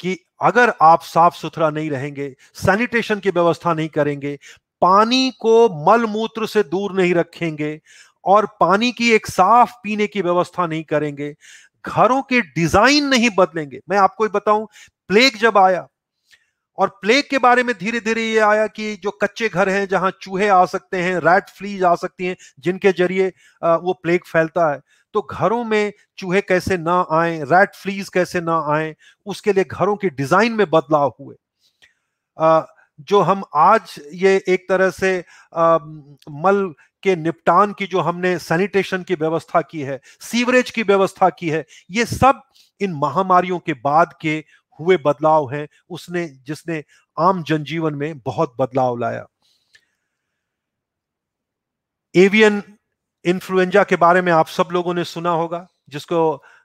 कि अगर आप साफ सुथरा नहीं रहेंगे सैनिटेशन की व्यवस्था नहीं करेंगे पानी को मल मूत्र से दूर नहीं रखेंगे और पानी की एक साफ पीने की व्यवस्था नहीं करेंगे घरों के डिजाइन नहीं बदलेंगे मैं आपको बताऊं प्लेग जब आया और प्लेग के बारे में धीरे धीरे ये आया कि जो कच्चे घर हैं जहां चूहे आ सकते हैं रैट फ्लीज आ सकती हैं जिनके जरिए वो प्लेग फैलता है तो घरों में चूहे कैसे ना आए रैट फ्लीज कैसे ना आए उसके लिए घरों की डिजाइन में बदलाव हुए जो हम आज ये एक तरह से मल के निपटान की जो हमने सैनिटेशन की व्यवस्था की है सीवरेज की व्यवस्था की है ये सब इन महामारियों के बाद के हुए बदलाव हैं उसने जिसने आम जनजीवन में बहुत बदलाव लाया एवियन इन्फ्लुएंजा के बारे में आप सब लोगों ने सुना होगा जिसको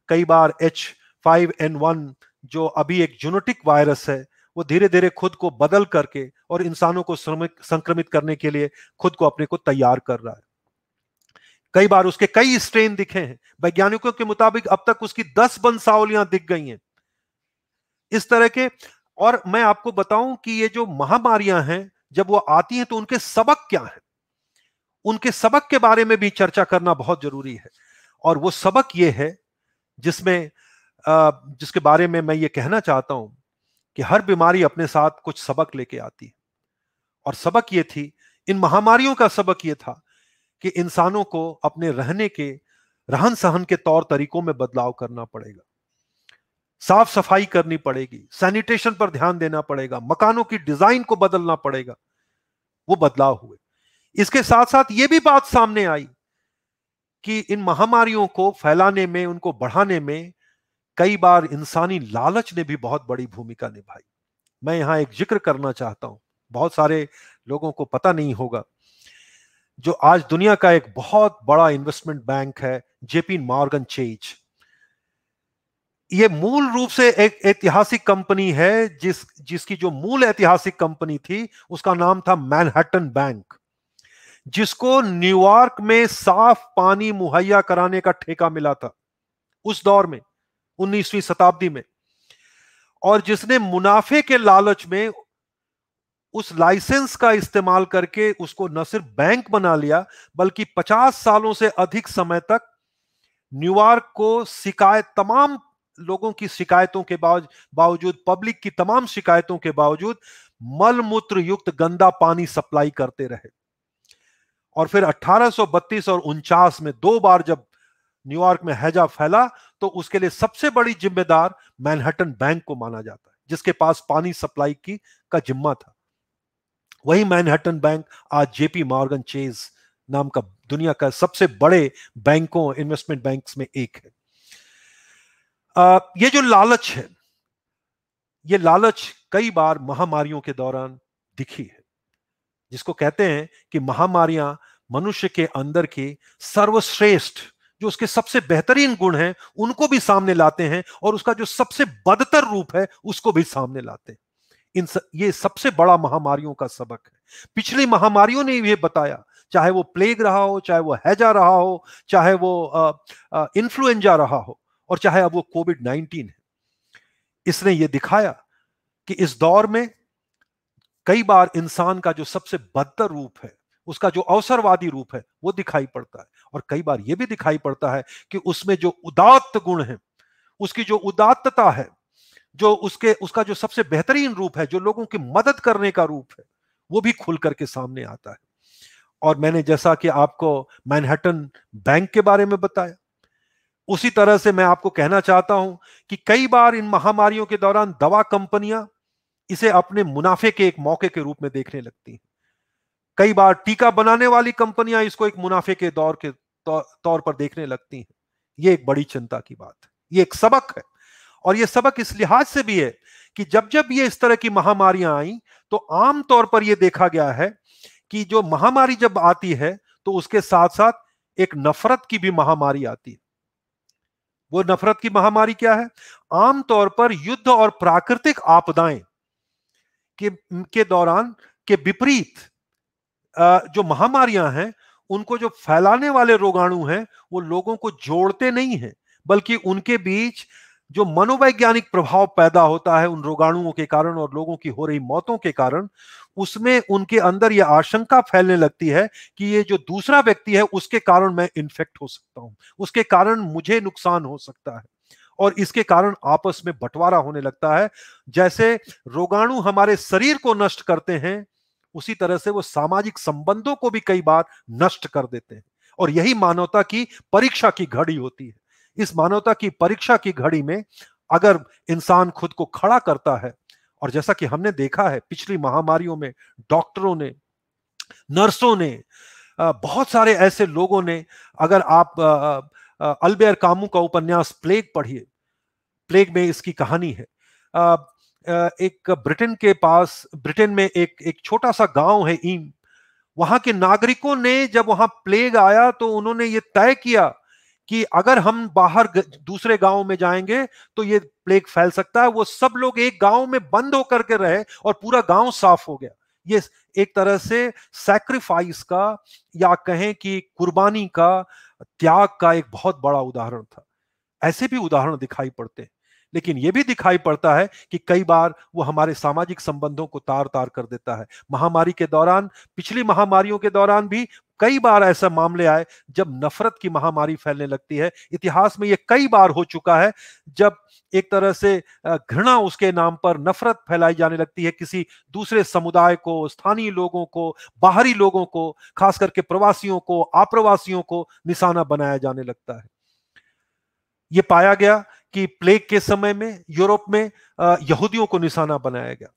कई बार एच फाइव एन वन जो अभी एक जूनोटिक वायरस है वो धीरे धीरे खुद को बदल करके और इंसानों को संक्रमित करने के लिए खुद को अपने को तैयार कर रहा है कई बार उसके कई स्ट्रेन दिखे हैं वैज्ञानिकों के मुताबिक अब तक उसकी दस बंसावलियां दिख गई हैं इस तरह के और मैं आपको बताऊं कि ये जो महामारियां हैं जब वो आती हैं तो उनके सबक क्या हैं उनके सबक के बारे में भी चर्चा करना बहुत जरूरी है और वो सबक ये है जिसमें जिसके बारे में मैं ये कहना चाहता हूं कि हर बीमारी अपने साथ कुछ सबक लेके आती है और सबक ये थी इन महामारियों का सबक ये था कि इंसानों को अपने रहने के रहन सहन के तौर तरीकों में बदलाव करना पड़ेगा साफ सफाई करनी पड़ेगी सैनिटेशन पर ध्यान देना पड़ेगा मकानों की डिजाइन को बदलना पड़ेगा वो बदलाव हुए इसके साथ साथ ये भी बात सामने आई कि इन महामारियों को फैलाने में उनको बढ़ाने में कई बार इंसानी लालच ने भी बहुत बड़ी भूमिका निभाई मैं यहां एक जिक्र करना चाहता हूं बहुत सारे लोगों को पता नहीं होगा जो आज दुनिया का एक बहुत बड़ा इन्वेस्टमेंट बैंक है जेपी मॉर्गन चेज ये मूल रूप से एक ऐतिहासिक कंपनी है जिस जिसकी जो मूल ऐतिहासिक कंपनी थी उसका नाम था मैनहट्टन बैंक जिसको न्यूयॉर्क में साफ पानी मुहैया कराने का ठेका मिला था उस दौर में 19वीं शताब्दी में और जिसने मुनाफे के लालच में उस लाइसेंस का इस्तेमाल करके उसको न सिर्फ बैंक बना लिया बल्कि 50 सालों से अधिक समय तक न्यूयॉर्क को शिकायत तमाम लोगों की शिकायतों के बावजूद पब्लिक की तमाम शिकायतों के बावजूद मलमूत्र युक्त गंदा पानी सप्लाई करते रहे और फिर 1832 और उनचास में दो बार जब न्यूयॉर्क में हैजा फैला तो उसके लिए सबसे बड़ी जिम्मेदार मैनहट्टन बैंक को माना जाता है जिसके पास पानी सप्लाई की का जिम्मा था वही मैनहट्टन बैंक आज जेपी मॉर्गन चेज नाम का दुनिया का सबसे बड़े बैंकों इन्वेस्टमेंट बैंक्स में एक है ये जो लालच है ये लालच कई बार महामारियों के दौरान दिखी है जिसको कहते हैं कि महामारियां मनुष्य के अंदर की सर्वश्रेष्ठ जो उसके सबसे बेहतरीन गुण हैं उनको भी सामने लाते हैं और उसका जो सबसे बदतर रूप है उसको भी सामने लाते हैं इन स, ये सबसे बड़ा महामारियों का सबक है पिछली महामारियों ने यह बताया चाहे वो प्लेग रहा हो चाहे वो हैजा रहा हो चाहे वो इन्फ्लुएंजा रहा हो और चाहे अब वो कोविड नाइन्टीन है इसने ये दिखाया कि इस दौर में कई बार इंसान का जो सबसे बदतर रूप है उसका जो अवसरवादी रूप है वो दिखाई पड़ता है और कई बार ये भी दिखाई पड़ता है कि उसमें जो उदात्त गुण है उसकी जो उदात्तता है जो उसके उसका जो सबसे बेहतरीन रूप है जो लोगों की मदद करने का रूप है वो भी खुल करके सामने आता है और मैंने जैसा कि आपको मैनहटन बैंक के बारे में बताया उसी तरह से मैं आपको कहना चाहता हूं कि कई बार इन महामारियों के दौरान दवा कंपनियां इसे अपने मुनाफे के एक मौके के रूप में देखने लगती हैं कई बार टीका बनाने वाली कंपनियां इसको एक मुनाफे के दौर के तौर पर देखने लगती हैं ये एक बड़ी चिंता की बात है ये एक सबक है और ये सबक इस लिहाज से भी है कि जब जब ये इस तरह की महामारियां आई तो आम तौर पर यह देखा गया है कि जो महामारी जब आती है तो उसके साथ साथ एक नफरत की भी महामारी आती है वो नफरत की महामारी क्या है आमतौर पर युद्ध और प्राकृतिक आपदाएं के के दौरान के विपरीत जो महामारियां हैं उनको जो फैलाने वाले रोगाणु हैं वो लोगों को जोड़ते नहीं हैं बल्कि उनके बीच जो मनोवैज्ञानिक प्रभाव पैदा होता है उन रोगाणुओं के कारण और लोगों की हो रही मौतों के कारण उसमें उनके अंदर यह आशंका फैलने लगती है कि ये जो दूसरा व्यक्ति है उसके कारण मैं इन्फेक्ट हो सकता हूं उसके कारण मुझे नुकसान हो सकता है और इसके कारण आपस में बंटवारा होने लगता है जैसे रोगाणु हमारे शरीर को नष्ट करते हैं उसी तरह से वो सामाजिक संबंधों को भी कई बार नष्ट कर देते हैं और यही मानवता की परीक्षा की घड़ी होती है इस मानवता की परीक्षा की घड़ी में अगर इंसान खुद को खड़ा करता है और जैसा कि हमने देखा है पिछली महामारियों में डॉक्टरों ने नर्सों ने बहुत सारे ऐसे लोगों ने अगर आप अल्बेयर कामू का उपन्यास प्लेग पढ़िए प्लेग में इसकी कहानी है एक ब्रिटेन के पास ब्रिटेन में एक एक छोटा सा गांव है ईम वहां के नागरिकों ने जब वहां प्लेग आया तो उन्होंने ये तय किया कि अगर हम बाहर दूसरे गांव में जाएंगे तो ये प्लेग फैल सकता है वो सब लोग एक गांव में बंद होकर के रहे और पूरा गांव साफ हो गया ये एक तरह से सैक्रिफाइस का या कहें कि कुर्बानी का त्याग का एक बहुत बड़ा उदाहरण था ऐसे भी उदाहरण दिखाई पड़ते हैं लेकिन यह भी दिखाई पड़ता है कि कई बार वो हमारे सामाजिक संबंधों को तार तार कर देता है महामारी के दौरान पिछली महामारियों के दौरान भी कई बार ऐसा मामले आए जब नफरत की महामारी फैलने लगती है इतिहास में ये कई बार हो चुका है जब एक तरह से घृणा उसके नाम पर नफरत फैलाई जाने लगती है किसी दूसरे समुदाय को स्थानीय लोगों को बाहरी लोगों को खास करके प्रवासियों को आप्रवासियों को निशाना बनाया जाने लगता है ये पाया गया कि प्लेग के समय में यूरोप में यहूदियों को निशाना बनाया गया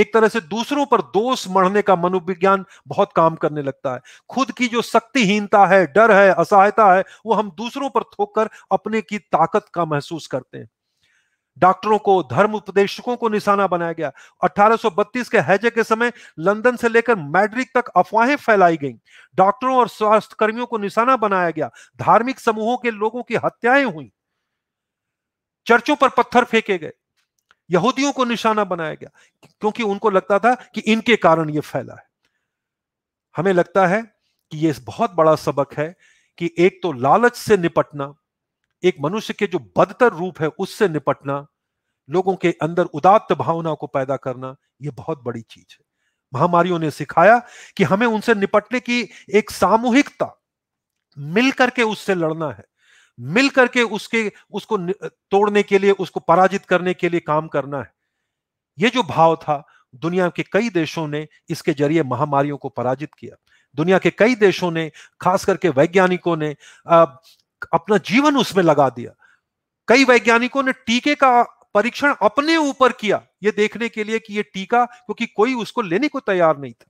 एक तरह से दूसरों पर दोष मढ़ने का मनोविज्ञान बहुत काम करने लगता है खुद की जो शक्तिहीनता है डर है असहायता है वो हम दूसरों पर थोक कर अपने की ताकत का महसूस करते हैं डॉक्टरों को धर्म उपदेशकों को निशाना बनाया गया 1832 के हैजे के समय लंदन से लेकर मैड्रिक तक अफवाहें फैलाई गईं डॉक्टरों और स्वास्थ्य कर्मियों को निशाना बनाया गया धार्मिक समूहों के लोगों की हत्याएं हुई चर्चों पर पत्थर फेंके गए यहूदियों को निशाना बनाया गया क्योंकि उनको लगता था कि इनके कारण यह फैला है हमें लगता है कि यह बहुत बड़ा सबक है कि एक तो लालच से निपटना एक मनुष्य के जो बदतर रूप है उससे निपटना लोगों के अंदर उदात्त भावना को पैदा करना यह बहुत बड़ी चीज है महामारियों ने सिखाया कि हमें उनसे निपटने की एक सामूहिकता मिल करके उससे लड़ना है मिल करके उसके उसको तोड़ने के लिए उसको पराजित करने के लिए काम करना है ये जो भाव था दुनिया के कई देशों ने इसके जरिए महामारियों को पराजित किया दुनिया के कई देशों ने खास करके वैज्ञानिकों ने अपना जीवन उसमें लगा दिया कई वैज्ञानिकों ने टीके का परीक्षण अपने ऊपर किया ये देखने के लिए कि ये टीका क्योंकि कोई उसको लेने को तैयार नहीं था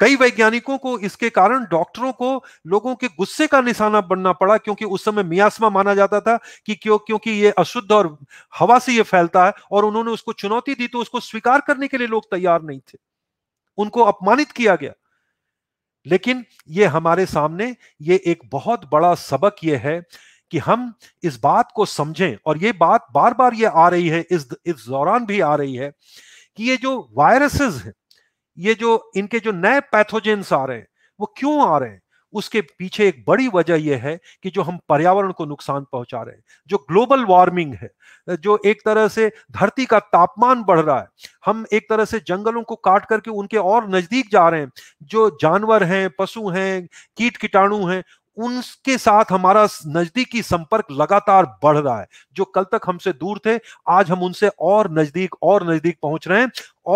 कई वैज्ञानिकों को इसके कारण डॉक्टरों को लोगों के गुस्से का निशाना बनना पड़ा क्योंकि उस समय मियासमा माना जाता था कि क्यों क्योंकि ये अशुद्ध और हवा से ये फैलता है और उन्होंने उसको चुनौती दी तो उसको स्वीकार करने के लिए लोग तैयार नहीं थे उनको अपमानित किया गया लेकिन ये हमारे सामने ये एक बहुत बड़ा सबक ये है कि हम इस बात को समझें और ये बात बार बार ये आ रही है इस इस दौरान भी आ रही है कि ये जो वायरसेस हैं ये जो इनके जो नए पैथोजेंस आ रहे हैं वो क्यों आ रहे हैं उसके पीछे एक बड़ी वजह यह है कि जो हम पर्यावरण को नुकसान पहुंचा रहे हैं जो ग्लोबल वार्मिंग है जो एक तरह से धरती का तापमान बढ़ रहा है हम एक तरह से जंगलों को काट करके उनके और नजदीक जा रहे हैं जो जानवर हैं पशु हैं कीट कीटाणु हैं उनके साथ हमारा नजदीकी संपर्क लगातार बढ़ रहा है जो कल तक हमसे दूर थे आज हम उनसे और नजदीक और नजदीक पहुंच रहे हैं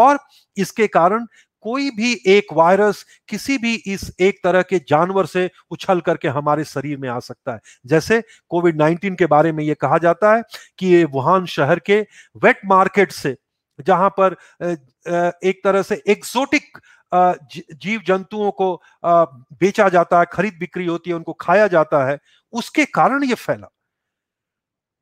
और इसके कारण कोई भी एक वायरस किसी भी इस एक तरह के जानवर से उछल करके हमारे शरीर में आ सकता है जैसे कोविड 19 के बारे में ये कहा जाता है कि ये वुहान शहर के वेट मार्केट से जहां पर एक तरह से एक्सोटिक जीव जंतुओं को बेचा जाता है खरीद बिक्री होती है उनको खाया जाता है उसके कारण ये फैला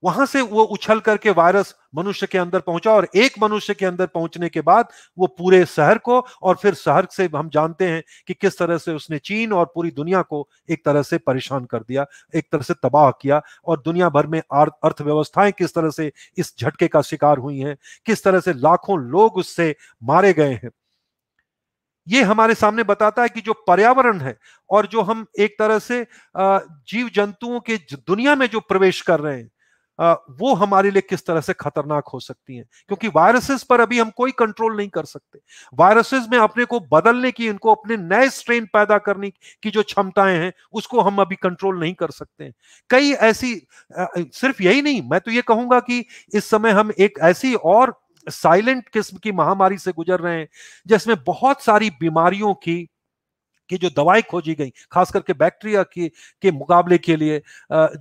वहां से वो उछल करके वायरस मनुष्य के अंदर पहुंचा और एक मनुष्य के अंदर पहुंचने के बाद वो पूरे शहर को और फिर शहर से हम जानते हैं कि किस तरह से उसने चीन और पूरी दुनिया को एक तरह से परेशान कर दिया एक तरह से तबाह किया और दुनिया भर में अर्थव्यवस्थाएं किस तरह से इस झटके का शिकार हुई हैं किस तरह से लाखों लोग उससे मारे गए हैं ये हमारे सामने बताता है कि जो पर्यावरण है और जो हम एक तरह से जीव जंतुओं के दुनिया में जो प्रवेश कर रहे हैं वो हमारे लिए किस तरह से खतरनाक हो सकती हैं क्योंकि वायरसेस पर अभी हम कोई कंट्रोल नहीं कर सकते वायरसेस में अपने को बदलने की इनको अपने नए स्ट्रेन पैदा करने की जो क्षमताएं हैं उसको हम अभी कंट्रोल नहीं कर सकते हैं कई ऐसी सिर्फ यही नहीं मैं तो ये कहूंगा कि इस समय हम एक ऐसी और साइलेंट किस्म की महामारी से गुजर रहे हैं जिसमें बहुत सारी बीमारियों की की जो दवाएं खोजी गई खास करके बैक्टीरिया की के मुकाबले के लिए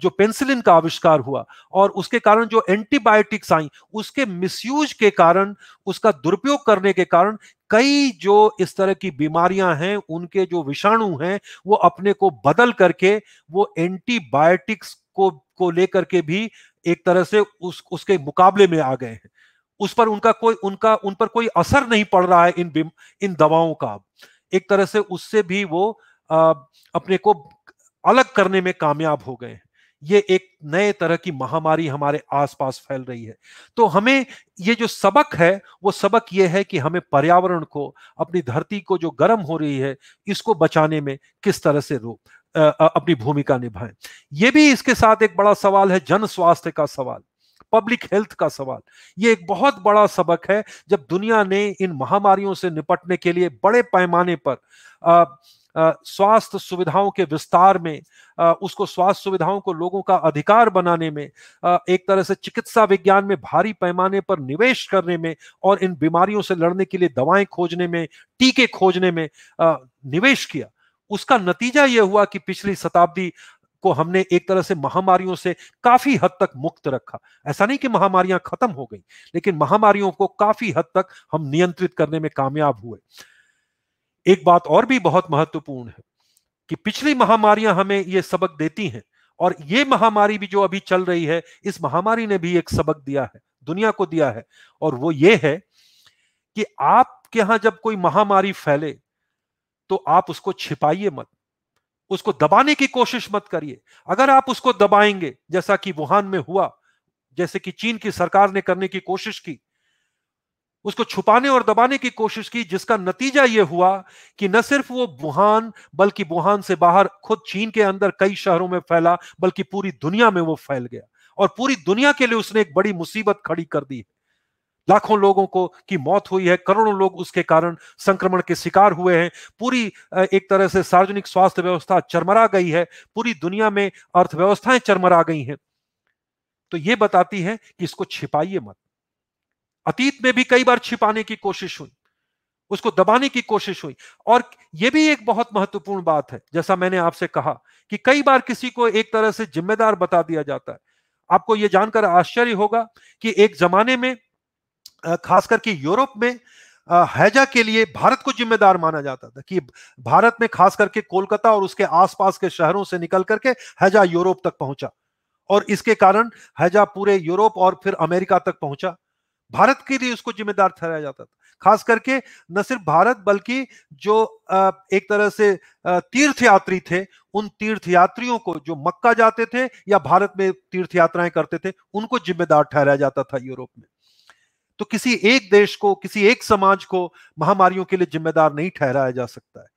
जो पेंसिलिन का आविष्कार हुआ और उसके कारण जो एंटीबायोटिक्स आई उसके मिसयूज के कारण उसका दुरुपयोग करने के कारण कई जो इस तरह की बीमारियां हैं उनके जो विषाणु हैं वो अपने को बदल करके वो एंटीबायोटिक्स को को लेकर के भी एक तरह से उस उसके मुकाबले में आ गए हैं उस पर उनका कोई उनका उन पर कोई असर नहीं पड़ रहा है इन इन दवाओं का एक तरह से उससे भी वो आ, अपने को अलग करने में कामयाब हो गए ये एक नए तरह की महामारी हमारे आसपास फैल रही है तो हमें ये जो सबक है वो सबक ये है कि हमें पर्यावरण को अपनी धरती को जो गर्म हो रही है इसको बचाने में किस तरह से रोक अपनी भूमिका निभाएं ये भी इसके साथ एक बड़ा सवाल है जन स्वास्थ्य का सवाल पब्लिक हेल्थ का सवाल ये एक बहुत बड़ा सबक है जब दुनिया ने इन महामारियों से निपटने के लिए बड़े पैमाने पर स्वास्थ्य सुविधाओं के विस्तार में आ, उसको स्वास्थ्य सुविधाओं को लोगों का अधिकार बनाने में आ, एक तरह से चिकित्सा विज्ञान में भारी पैमाने पर निवेश करने में और इन बीमारियों से लड़ने के लिए दवाएं खोजने में टीके खोजने में आ, निवेश किया उसका नतीजा यह हुआ कि पिछली शताब्दी को हमने एक तरह से महामारियों से काफी हद तक मुक्त रखा ऐसा नहीं कि महामारियां खत्म हो गई लेकिन महामारियों को काफी हद तक हम नियंत्रित करने में कामयाब हुए एक बात और भी बहुत महत्वपूर्ण है कि पिछली महामारियां हमें ये सबक देती हैं और ये महामारी भी जो अभी चल रही है इस महामारी ने भी एक सबक दिया है दुनिया को दिया है और वो ये है कि आपके यहां जब कोई महामारी फैले तो आप उसको छिपाइए मत उसको दबाने की कोशिश मत करिए अगर आप उसको दबाएंगे जैसा कि वुहान में हुआ जैसे कि चीन की सरकार ने करने की कोशिश की उसको छुपाने और दबाने की कोशिश की जिसका नतीजा यह हुआ कि न सिर्फ वो वुहान बल्कि वुहान से बाहर खुद चीन के अंदर कई शहरों में फैला बल्कि पूरी दुनिया में वो फैल गया और पूरी दुनिया के लिए उसने एक बड़ी मुसीबत खड़ी कर दी है लाखों लोगों को की मौत हुई है करोड़ों लोग उसके कारण संक्रमण के शिकार हुए हैं पूरी एक तरह से सार्वजनिक स्वास्थ्य व्यवस्था चरमरा गई है पूरी दुनिया में अर्थव्यवस्थाएं चरमरा गई हैं तो ये बताती है कि इसको छिपाइए मत अतीत में भी कई बार छिपाने की कोशिश हुई उसको दबाने की कोशिश हुई और यह भी एक बहुत महत्वपूर्ण बात है जैसा मैंने आपसे कहा कि कई बार किसी को एक तरह से जिम्मेदार बता दिया जाता है आपको यह जानकर आश्चर्य होगा कि एक जमाने में खास करके यूरोप में हैजा के लिए भारत को जिम्मेदार माना जाता था कि भारत में खास करके कोलकाता और उसके आसपास के शहरों से निकल करके हैजा यूरोप तक पहुंचा और इसके कारण हैजा पूरे यूरोप और फिर अमेरिका तक पहुंचा भारत के लिए उसको जिम्मेदार ठहराया जाता था खास करके न सिर्फ भारत बल्कि जो एक तरह से तीर्थ यात्री थे उन तीर्थ यात्रियों को जो मक्का जाते थे या भारत में तीर्थ यात्राएं करते थे उनको जिम्मेदार ठहराया जाता था यूरोप में तो किसी एक देश को किसी एक समाज को महामारियों के लिए जिम्मेदार नहीं ठहराया जा सकता है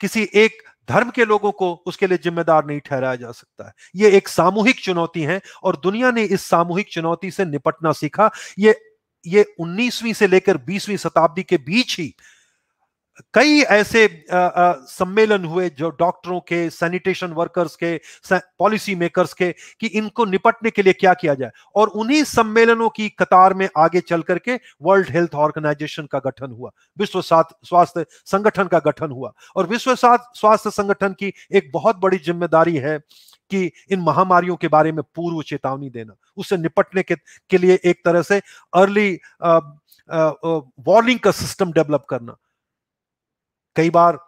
किसी एक धर्म के लोगों को उसके लिए जिम्मेदार नहीं ठहराया जा सकता है ये एक सामूहिक चुनौती है और दुनिया ने इस सामूहिक चुनौती से निपटना सीखा ये ये 19वीं से लेकर 20वीं शताब्दी के बीच ही कई ऐसे सम्मेलन हुए जो डॉक्टरों के सैनिटेशन वर्कर्स के पॉलिसी मेकर्स के कि इनको निपटने के लिए क्या किया जाए और उन्हीं सम्मेलनों की कतार में आगे चल करके वर्ल्ड हेल्थ ऑर्गेनाइजेशन का गठन हुआ विश्व स्वास्थ्य संगठन का गठन हुआ और विश्व स्वास्थ्य संगठन की एक बहुत बड़ी जिम्मेदारी है कि इन महामारियों के बारे में पूर्व चेतावनी देना उससे निपटने के, के लिए एक तरह से अर्ली वार्निंग का सिस्टम डेवलप करना कई बार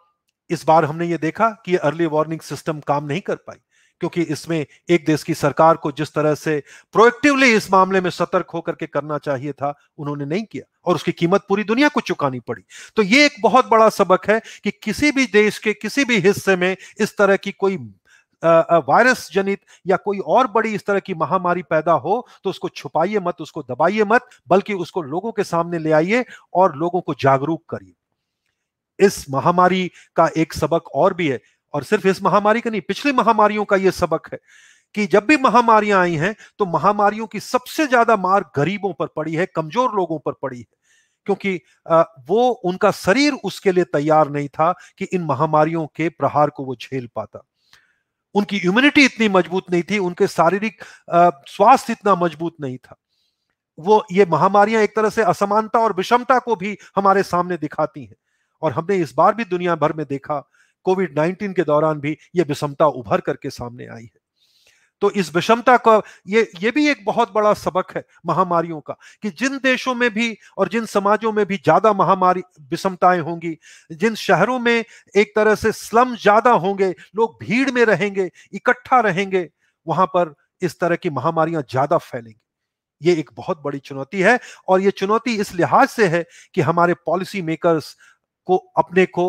इस बार हमने ये देखा कि ये अर्ली वार्निंग सिस्टम काम नहीं कर पाई क्योंकि इसमें एक देश की सरकार को जिस तरह से प्रोएक्टिवली इस मामले में सतर्क होकर के करना चाहिए था उन्होंने नहीं किया और उसकी कीमत पूरी दुनिया को चुकानी पड़ी तो ये एक बहुत बड़ा सबक है कि किसी भी देश के किसी भी हिस्से में इस तरह की कोई वायरस जनित या कोई और बड़ी इस तरह की महामारी पैदा हो तो उसको छुपाइए मत उसको दबाइए मत बल्कि उसको लोगों के सामने ले आइए और लोगों को जागरूक करिए इस महामारी का एक सबक और भी है और सिर्फ इस महामारी का नहीं पिछली महामारियों का यह सबक है कि जब भी महामारियां आई हैं तो महामारियों की सबसे ज्यादा मार गरीबों पर पड़ी है कमजोर लोगों पर पड़ी है क्योंकि वो उनका शरीर उसके लिए तैयार नहीं था कि इन महामारियों के प्रहार को वो झेल पाता उनकी इम्यूनिटी इतनी मजबूत नहीं थी उनके शारीरिक स्वास्थ्य इतना मजबूत नहीं था वो ये महामारियां एक तरह से असमानता और विषमता को भी हमारे सामने दिखाती हैं और हमने इस बार भी दुनिया भर में देखा कोविड 19 के दौरान भी ये विषमता उभर करके सामने आई है तो इस विषमता का ये ये भी एक बहुत बड़ा सबक है महामारियों का कि जिन देशों में भी और जिन समाजों में भी ज्यादा महामारी विषमताएं होंगी जिन शहरों में एक तरह से स्लम ज्यादा होंगे लोग भीड़ में रहेंगे इकट्ठा रहेंगे वहां पर इस तरह की महामारियां ज्यादा फैलेंगी ये एक बहुत बड़ी चुनौती है और ये चुनौती इस लिहाज से है कि हमारे पॉलिसी मेकर्स को अपने को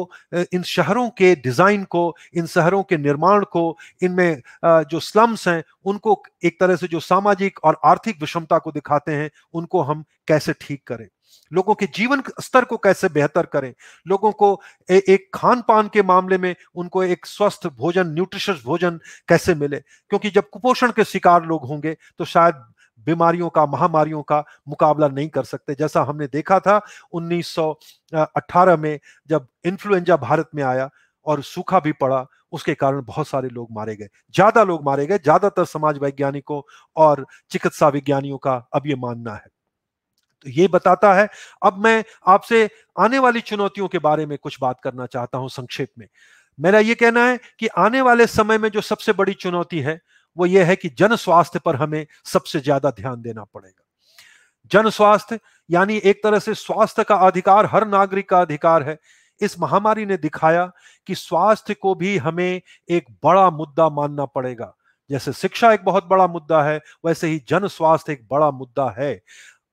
इन शहरों के डिज़ाइन को इन शहरों के निर्माण को इनमें जो स्लम्स हैं उनको एक तरह से जो सामाजिक और आर्थिक विषमता को दिखाते हैं उनको हम कैसे ठीक करें लोगों के जीवन स्तर को कैसे बेहतर करें लोगों को ए, एक खान पान के मामले में उनको एक स्वस्थ भोजन न्यूट्रिशियस भोजन कैसे मिले क्योंकि जब कुपोषण के शिकार लोग होंगे तो शायद बीमारियों का महामारियों का मुकाबला नहीं कर सकते जैसा हमने देखा था 1918 में जब इन्फ्लुएंजा भारत में आया और सूखा भी पड़ा उसके कारण बहुत सारे लोग मारे गए ज्यादा लोग मारे गए ज्यादातर समाज वैज्ञानिकों और चिकित्सा विज्ञानियों का अब ये मानना है तो ये बताता है अब मैं आपसे आने वाली चुनौतियों के बारे में कुछ बात करना चाहता हूं संक्षेप में मेरा ये कहना है कि आने वाले समय में जो सबसे बड़ी चुनौती है वो ये है कि जन स्वास्थ्य पर हमें सबसे ज्यादा ध्यान देना पड़ेगा जन स्वास्थ्य यानी एक तरह से स्वास्थ्य का अधिकार हर नागरिक का अधिकार है इस महामारी ने दिखाया कि स्वास्थ्य को भी हमें एक बड़ा मुद्दा मानना पड़ेगा जैसे शिक्षा एक बहुत बड़ा मुद्दा है वैसे ही जन स्वास्थ्य एक बड़ा मुद्दा है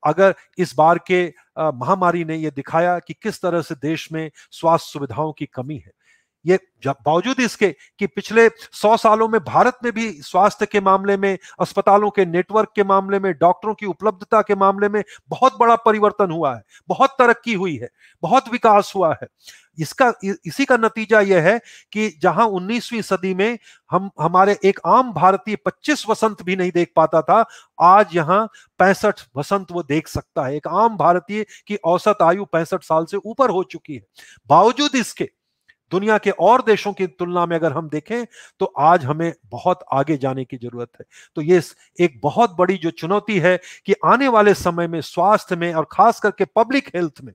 अगर इस बार के महामारी ने यह दिखाया कि किस तरह से देश में स्वास्थ्य सुविधाओं की कमी है ये बावजूद इसके कि पिछले सौ सालों में भारत में भी स्वास्थ्य के मामले में अस्पतालों के नेटवर्क के मामले में डॉक्टरों की उपलब्धता के मामले में बहुत बड़ा परिवर्तन हुआ है बहुत तरक्की हुई है बहुत विकास हुआ है इसका इसी का नतीजा यह है कि जहां 19वीं सदी में हम हमारे एक आम भारतीय 25 वसंत भी नहीं देख पाता था आज यहाँ पैंसठ वसंत वो देख सकता है एक आम भारतीय की औसत आयु पैंसठ साल से ऊपर हो चुकी है बावजूद इसके दुनिया के और देशों की तुलना में अगर हम देखें तो आज हमें बहुत आगे जाने की जरूरत है तो ये एक बहुत बड़ी जो चुनौती है कि आने वाले समय में स्वास्थ्य में और खास करके पब्लिक हेल्थ में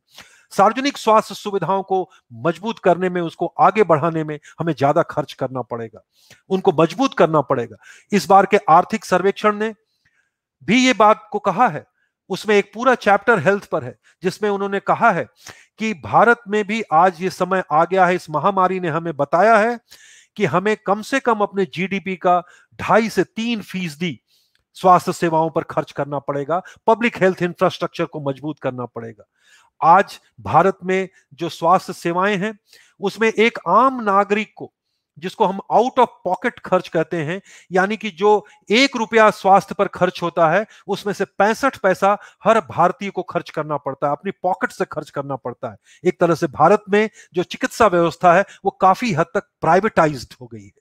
सार्वजनिक स्वास्थ्य सुविधाओं को मजबूत करने में उसको आगे बढ़ाने में हमें ज्यादा खर्च करना पड़ेगा उनको मजबूत करना पड़ेगा इस बार के आर्थिक सर्वेक्षण ने भी ये बात को कहा है उसमें एक पूरा चैप्टर हेल्थ पर है जिसमें उन्होंने कहा है कि भारत में भी आज ये समय आ गया है इस महामारी ने हमें बताया है कि हमें कम से कम अपने जीडीपी का ढाई से तीन फीसदी स्वास्थ्य सेवाओं पर खर्च करना पड़ेगा पब्लिक हेल्थ इंफ्रास्ट्रक्चर को मजबूत करना पड़ेगा आज भारत में जो स्वास्थ्य सेवाएं हैं उसमें एक आम नागरिक को जिसको हम आउट ऑफ पॉकेट खर्च कहते हैं यानी कि जो एक रुपया स्वास्थ्य पर खर्च होता है उसमें से पैंसठ पैसा हर भारतीय को खर्च करना पड़ता है अपनी पॉकेट से खर्च करना पड़ता है एक तरह से भारत में जो चिकित्सा व्यवस्था है वो काफी हद तक प्राइवेटाइज हो गई है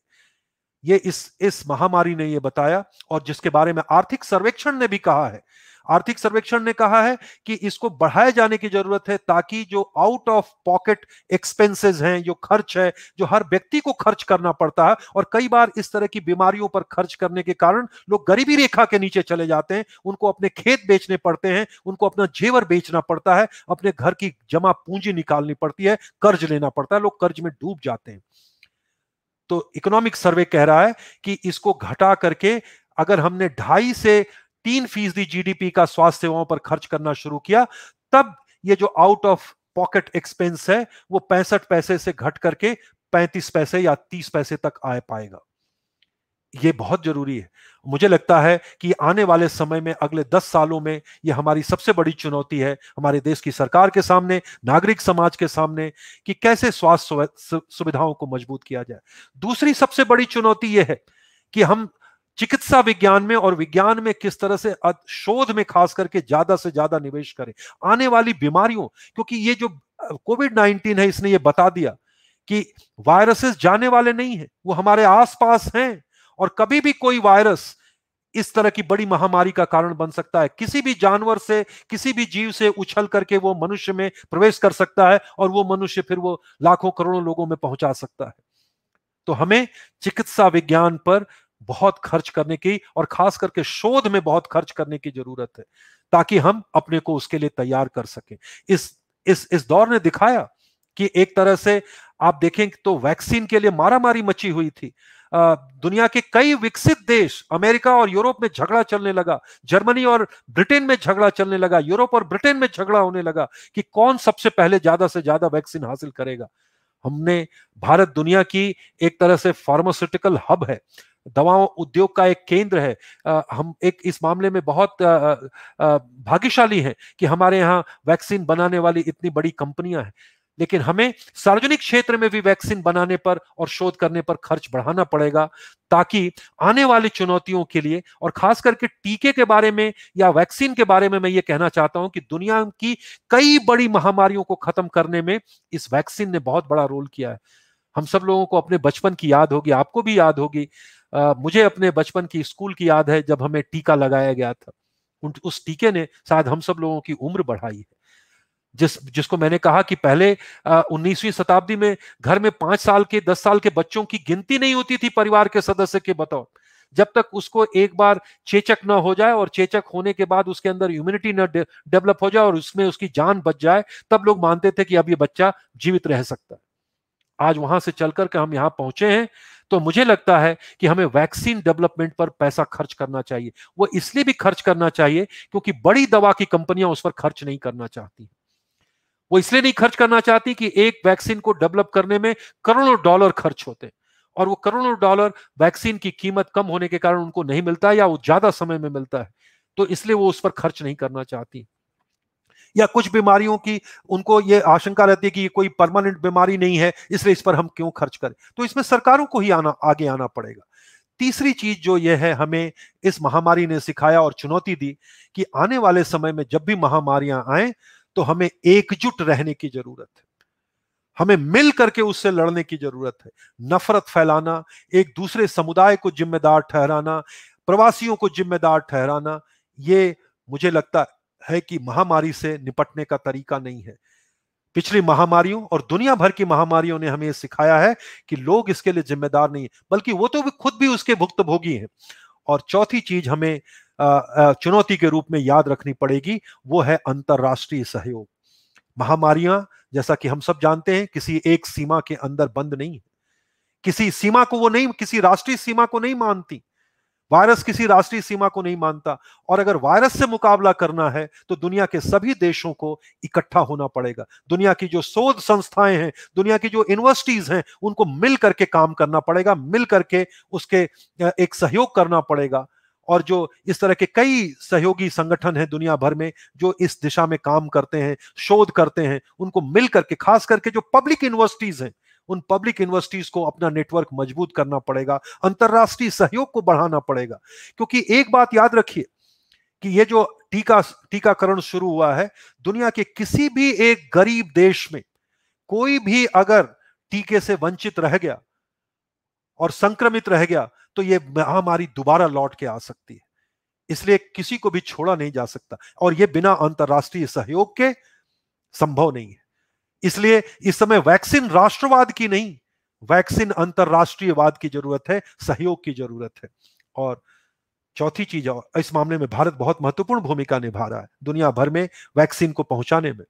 ये इस इस महामारी ने ये बताया और जिसके बारे में आर्थिक सर्वेक्षण ने भी कहा है आर्थिक सर्वेक्षण ने कहा है कि इसको बढ़ाए जाने की जरूरत है ताकि जो आउट ऑफ पॉकेट एक्सपेंसेस हैं जो खर्च है जो हर व्यक्ति को खर्च करना पड़ता है और कई बार इस तरह की बीमारियों पर खर्च करने के कारण लोग गरीबी रेखा के नीचे चले जाते हैं उनको अपने खेत बेचने पड़ते हैं उनको अपना जेवर बेचना पड़ता है अपने घर की जमा पूंजी निकालनी पड़ती है कर्ज लेना पड़ता है लोग कर्ज में डूब जाते हैं तो इकोनॉमिक सर्वे कह रहा है कि इसको घटा करके अगर हमने ढाई से तीन फीसदी जीडीपी का स्वास्थ्य सेवाओं पर खर्च करना शुरू किया तब ये जो आउट ऑफ पॉकेट एक्सपेंस है वो पैंसठ पैसे से घट करके पैंतीस पैसे या तीस पैसे तक आ पाएगा ये बहुत जरूरी है मुझे लगता है कि आने वाले समय में अगले दस सालों में यह हमारी सबसे बड़ी चुनौती है हमारे देश की सरकार के सामने नागरिक समाज के सामने कि कैसे स्वास्थ्य सुविधाओं को मजबूत किया जाए दूसरी सबसे बड़ी चुनौती ये है कि हम चिकित्सा विज्ञान में और विज्ञान में किस तरह से शोध में खास करके ज्यादा से ज्यादा निवेश करें आने वाली बीमारियों क्योंकि ये जो कोविड नाइन्टीन है इसने ये बता दिया कि वायरसेस जाने वाले नहीं है वो हमारे आसपास हैं और कभी भी कोई वायरस इस तरह की बड़ी महामारी का कारण बन सकता है किसी भी जानवर से किसी भी जीव से उछल करके वो मनुष्य में प्रवेश कर सकता है और वो मनुष्य फिर वो लाखों करोड़ों लोगों में पहुंचा सकता है तो हमें चिकित्सा विज्ञान पर बहुत खर्च करने की और खास करके शोध में बहुत खर्च करने की जरूरत है ताकि हम अपने को उसके लिए तैयार कर सकें इस इस इस दौर ने दिखाया कि एक तरह से आप देखें तो वैक्सीन के लिए मारामारी मची हुई थी दुनिया के कई विकसित देश अमेरिका और यूरोप में झगड़ा चलने लगा जर्मनी और ब्रिटेन में झगड़ा चलने लगा यूरोप और ब्रिटेन में झगड़ा होने लगा कि कौन सबसे पहले ज्यादा से ज्यादा वैक्सीन हासिल करेगा हमने भारत दुनिया की एक तरह से फार्मास्यूटिकल हब है दवाओं उद्योग का एक केंद्र है आ, हम एक इस मामले में बहुत भाग्यशाली हैं कि हमारे यहाँ वैक्सीन बनाने वाली इतनी बड़ी कंपनियां हैं लेकिन हमें सार्वजनिक क्षेत्र में भी वैक्सीन बनाने पर और शोध करने पर खर्च बढ़ाना पड़ेगा ताकि आने वाली चुनौतियों के लिए और खास करके टीके के बारे में या वैक्सीन के बारे में मैं ये कहना चाहता हूं कि दुनिया की कई बड़ी महामारियों को खत्म करने में इस वैक्सीन ने बहुत बड़ा रोल किया है हम सब लोगों को अपने बचपन की याद होगी आपको भी याद होगी मुझे अपने बचपन की स्कूल की याद है जब हमें टीका लगाया गया था उस टीके ने शायद हम सब लोगों की उम्र बढ़ाई है जिस जिसको मैंने कहा कि पहले उन्नीसवीं शताब्दी में घर में पांच साल के दस साल के बच्चों की गिनती नहीं होती थी परिवार के सदस्य के बताओ जब तक उसको एक बार चेचक ना हो जाए और चेचक होने के बाद उसके अंदर ह्यूमिनिटी न डेवलप हो जाए और उसमें उसकी जान बच जाए तब लोग मानते थे कि अब ये बच्चा जीवित रह सकता है आज वहां से चल करके हम यहाँ पहुंचे हैं तो मुझे लगता है कि हमें वैक्सीन डेवलपमेंट पर पैसा खर्च करना चाहिए वो इसलिए भी खर्च करना चाहिए क्योंकि बड़ी दवा की कंपनियां उस पर खर्च नहीं करना चाहती वो इसलिए नहीं खर्च करना चाहती कि एक वैक्सीन को डेवलप करने में करोड़ों डॉलर खर्च होते हैं और वो करोड़ों डॉलर वैक्सीन की कीमत कम होने के कारण उनको नहीं मिलता या वो ज्यादा समय में मिलता है तो इसलिए वो उस पर खर्च नहीं करना चाहती या कुछ बीमारियों की उनको ये आशंका रहती है कि ये कोई परमानेंट बीमारी नहीं है इसलिए इस पर हम क्यों खर्च करें तो इसमें सरकारों को ही आना आगे आना पड़ेगा तीसरी चीज जो यह है हमें इस महामारी ने सिखाया और चुनौती दी कि आने वाले समय में जब भी महामारियां आए तो हमें एकजुट रहने की जरूरत है हमें मिल करके उससे लड़ने की जरूरत है नफरत फैलाना एक दूसरे समुदाय को जिम्मेदार ठहराना प्रवासियों को जिम्मेदार ठहराना ये मुझे लगता है कि महामारी से निपटने का तरीका नहीं है पिछली महामारियों और दुनिया भर की महामारियों ने हमें सिखाया है कि लोग इसके लिए जिम्मेदार नहीं है बल्कि वो तो भी खुद भी उसके भुक्त भोगी हैं और चौथी चीज हमें चुनौती के रूप में याद रखनी पड़ेगी वो है अंतर्राष्ट्रीय सहयोग महामारियां जैसा कि हम सब जानते हैं किसी एक सीमा के अंदर बंद नहीं है किसी सीमा को वो नहीं किसी राष्ट्रीय सीमा को नहीं मानती वायरस किसी राष्ट्रीय सीमा को नहीं मानता और अगर वायरस से मुकाबला करना है तो दुनिया के सभी देशों को इकट्ठा होना पड़ेगा दुनिया की जो शोध संस्थाएं हैं दुनिया की जो यूनिवर्सिटीज हैं उनको मिल करके काम करना पड़ेगा मिल करके उसके एक सहयोग करना पड़ेगा और जो इस तरह के कई सहयोगी संगठन हैं दुनिया भर में जो इस दिशा में काम करते हैं शोध करते हैं उनको मिल करके खास करके जो पब्लिक यूनिवर्सिटीज हैं उन पब्लिक यूनिवर्सिटीज को अपना नेटवर्क मजबूत करना पड़ेगा अंतर्राष्ट्रीय सहयोग को बढ़ाना पड़ेगा क्योंकि एक बात याद रखिए कि ये जो टीका टीकाकरण शुरू हुआ है दुनिया के किसी भी एक गरीब देश में कोई भी अगर टीके से वंचित रह गया और संक्रमित रह गया तो ये महामारी दोबारा लौट के आ सकती है इसलिए किसी को भी छोड़ा नहीं जा सकता और ये बिना अंतर्राष्ट्रीय सहयोग के संभव नहीं है इसलिए इस समय वैक्सीन राष्ट्रवाद की नहीं वैक्सीन अंतर्राष्ट्रीयवाद की जरूरत है सहयोग की जरूरत है और चौथी चीज और इस मामले में भारत बहुत महत्वपूर्ण भूमिका निभा रहा है दुनिया भर में वैक्सीन को पहुंचाने में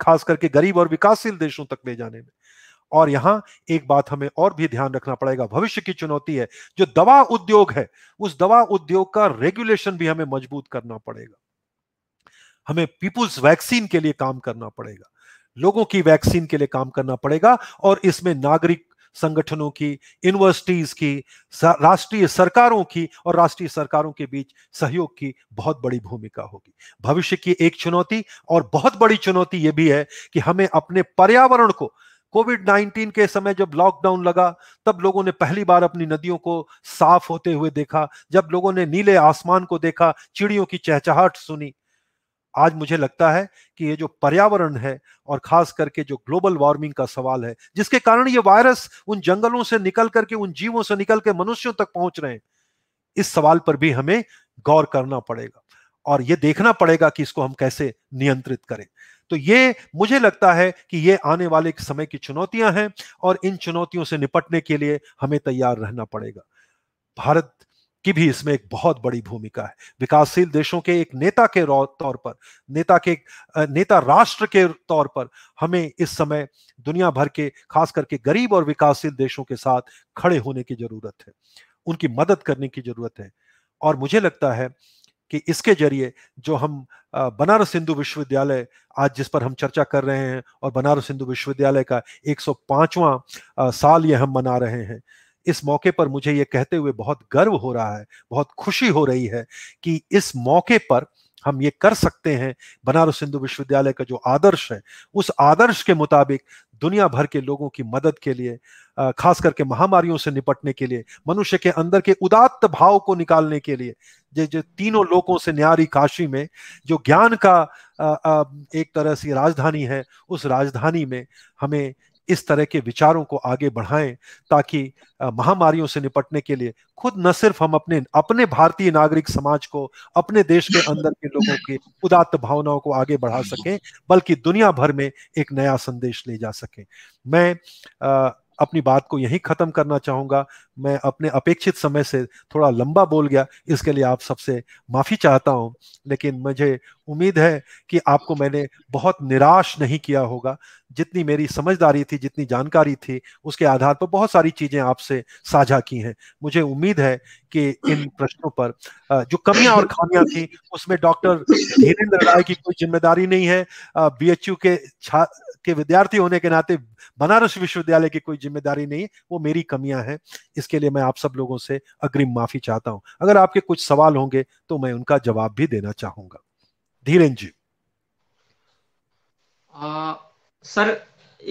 खास करके गरीब और विकासशील देशों तक ले जाने में और यहां एक बात हमें और भी ध्यान रखना पड़ेगा भविष्य की चुनौती है जो दवा उद्योग है उस दवा उद्योग का रेगुलेशन भी हमें मजबूत करना पड़ेगा हमें पीपुल्स वैक्सीन के लिए काम करना पड़ेगा लोगों की वैक्सीन के लिए काम करना पड़ेगा और इसमें नागरिक संगठनों की यूनिवर्सिटीज की राष्ट्रीय सरकारों की और राष्ट्रीय सरकारों के बीच सहयोग की बहुत बड़ी भूमिका होगी भविष्य की एक चुनौती और बहुत बड़ी चुनौती यह भी है कि हमें अपने पर्यावरण को कोविड 19 के समय जब लॉकडाउन लगा तब लोगों ने पहली बार अपनी नदियों को साफ होते हुए देखा जब लोगों ने नीले आसमान को देखा चिड़ियों की चहचहाट सुनी आज मुझे लगता है कि ये जो पर्यावरण है और खास करके जो ग्लोबल वार्मिंग का सवाल है जिसके कारण ये वायरस उन जंगलों से निकल करके उन जीवों से निकल के मनुष्यों तक पहुंच रहे हैं इस सवाल पर भी हमें गौर करना पड़ेगा और ये देखना पड़ेगा कि इसको हम कैसे नियंत्रित करें तो ये मुझे लगता है कि ये आने वाले समय की चुनौतियां हैं और इन चुनौतियों से निपटने के लिए हमें तैयार रहना पड़ेगा भारत की भी इसमें एक बहुत बड़ी भूमिका है विकासशील देशों के एक नेता के तौर पर नेता के नेता राष्ट्र के तौर पर हमें इस समय दुनिया भर के खास करके गरीब और विकासशील देशों के साथ खड़े होने की जरूरत है उनकी मदद करने की जरूरत है और मुझे लगता है कि इसके जरिए जो हम बनारस हिंदू विश्वविद्यालय आज जिस पर हम चर्चा कर रहे हैं और बनारस हिंदू विश्वविद्यालय का 105वां साल यह हम मना रहे हैं इस मौके पर मुझे ये कहते हुए बहुत गर्व हो रहा है बहुत खुशी हो रही है कि इस मौके पर हम ये कर सकते हैं बनारस हिंदू विश्वविद्यालय का जो आदर्श है उस आदर्श के मुताबिक दुनिया भर के लोगों की मदद के लिए खास करके महामारियों से निपटने के लिए मनुष्य के अंदर के उदात्त भाव को निकालने के लिए जो जो तीनों लोगों से न्यारी काशी में जो ज्ञान का आ, आ, एक तरह से राजधानी है उस राजधानी में हमें इस तरह के विचारों को आगे बढ़ाएं ताकि महामारियों से निपटने के लिए खुद न सिर्फ हम अपने अपने भारतीय नागरिक समाज को अपने देश के अंदर के लोगों के उदात्त भावनाओं को आगे बढ़ा सकें बल्कि दुनिया भर में एक नया संदेश ले जा सकें मैं अपनी बात को यहीं ख़त्म करना चाहूंगा मैं अपने अपेक्षित समय से थोड़ा लंबा बोल गया इसके लिए आप सबसे माफ़ी चाहता हूं लेकिन मुझे उम्मीद है कि आपको मैंने बहुत निराश नहीं किया होगा जितनी मेरी समझदारी थी जितनी जानकारी थी उसके आधार पर बहुत सारी चीज़ें आपसे साझा की हैं मुझे उम्मीद है कि इन प्रश्नों पर जो कमियां और खामियां थी उसमें डॉक्टर धीरेन्द्र राय की कोई जिम्मेदारी नहीं है बीएचयू के छा के विद्यार्थी होने के नाते बनारस विश्वविद्यालय की कोई जिम्मेदारी नहीं वो मेरी कमियां हैं इसके लिए मैं आप सब लोगों से अग्रिम माफी चाहता हूं अगर आपके कुछ सवाल होंगे तो मैं उनका जवाब भी देना चाहूंगा धीरेन जी आ, सर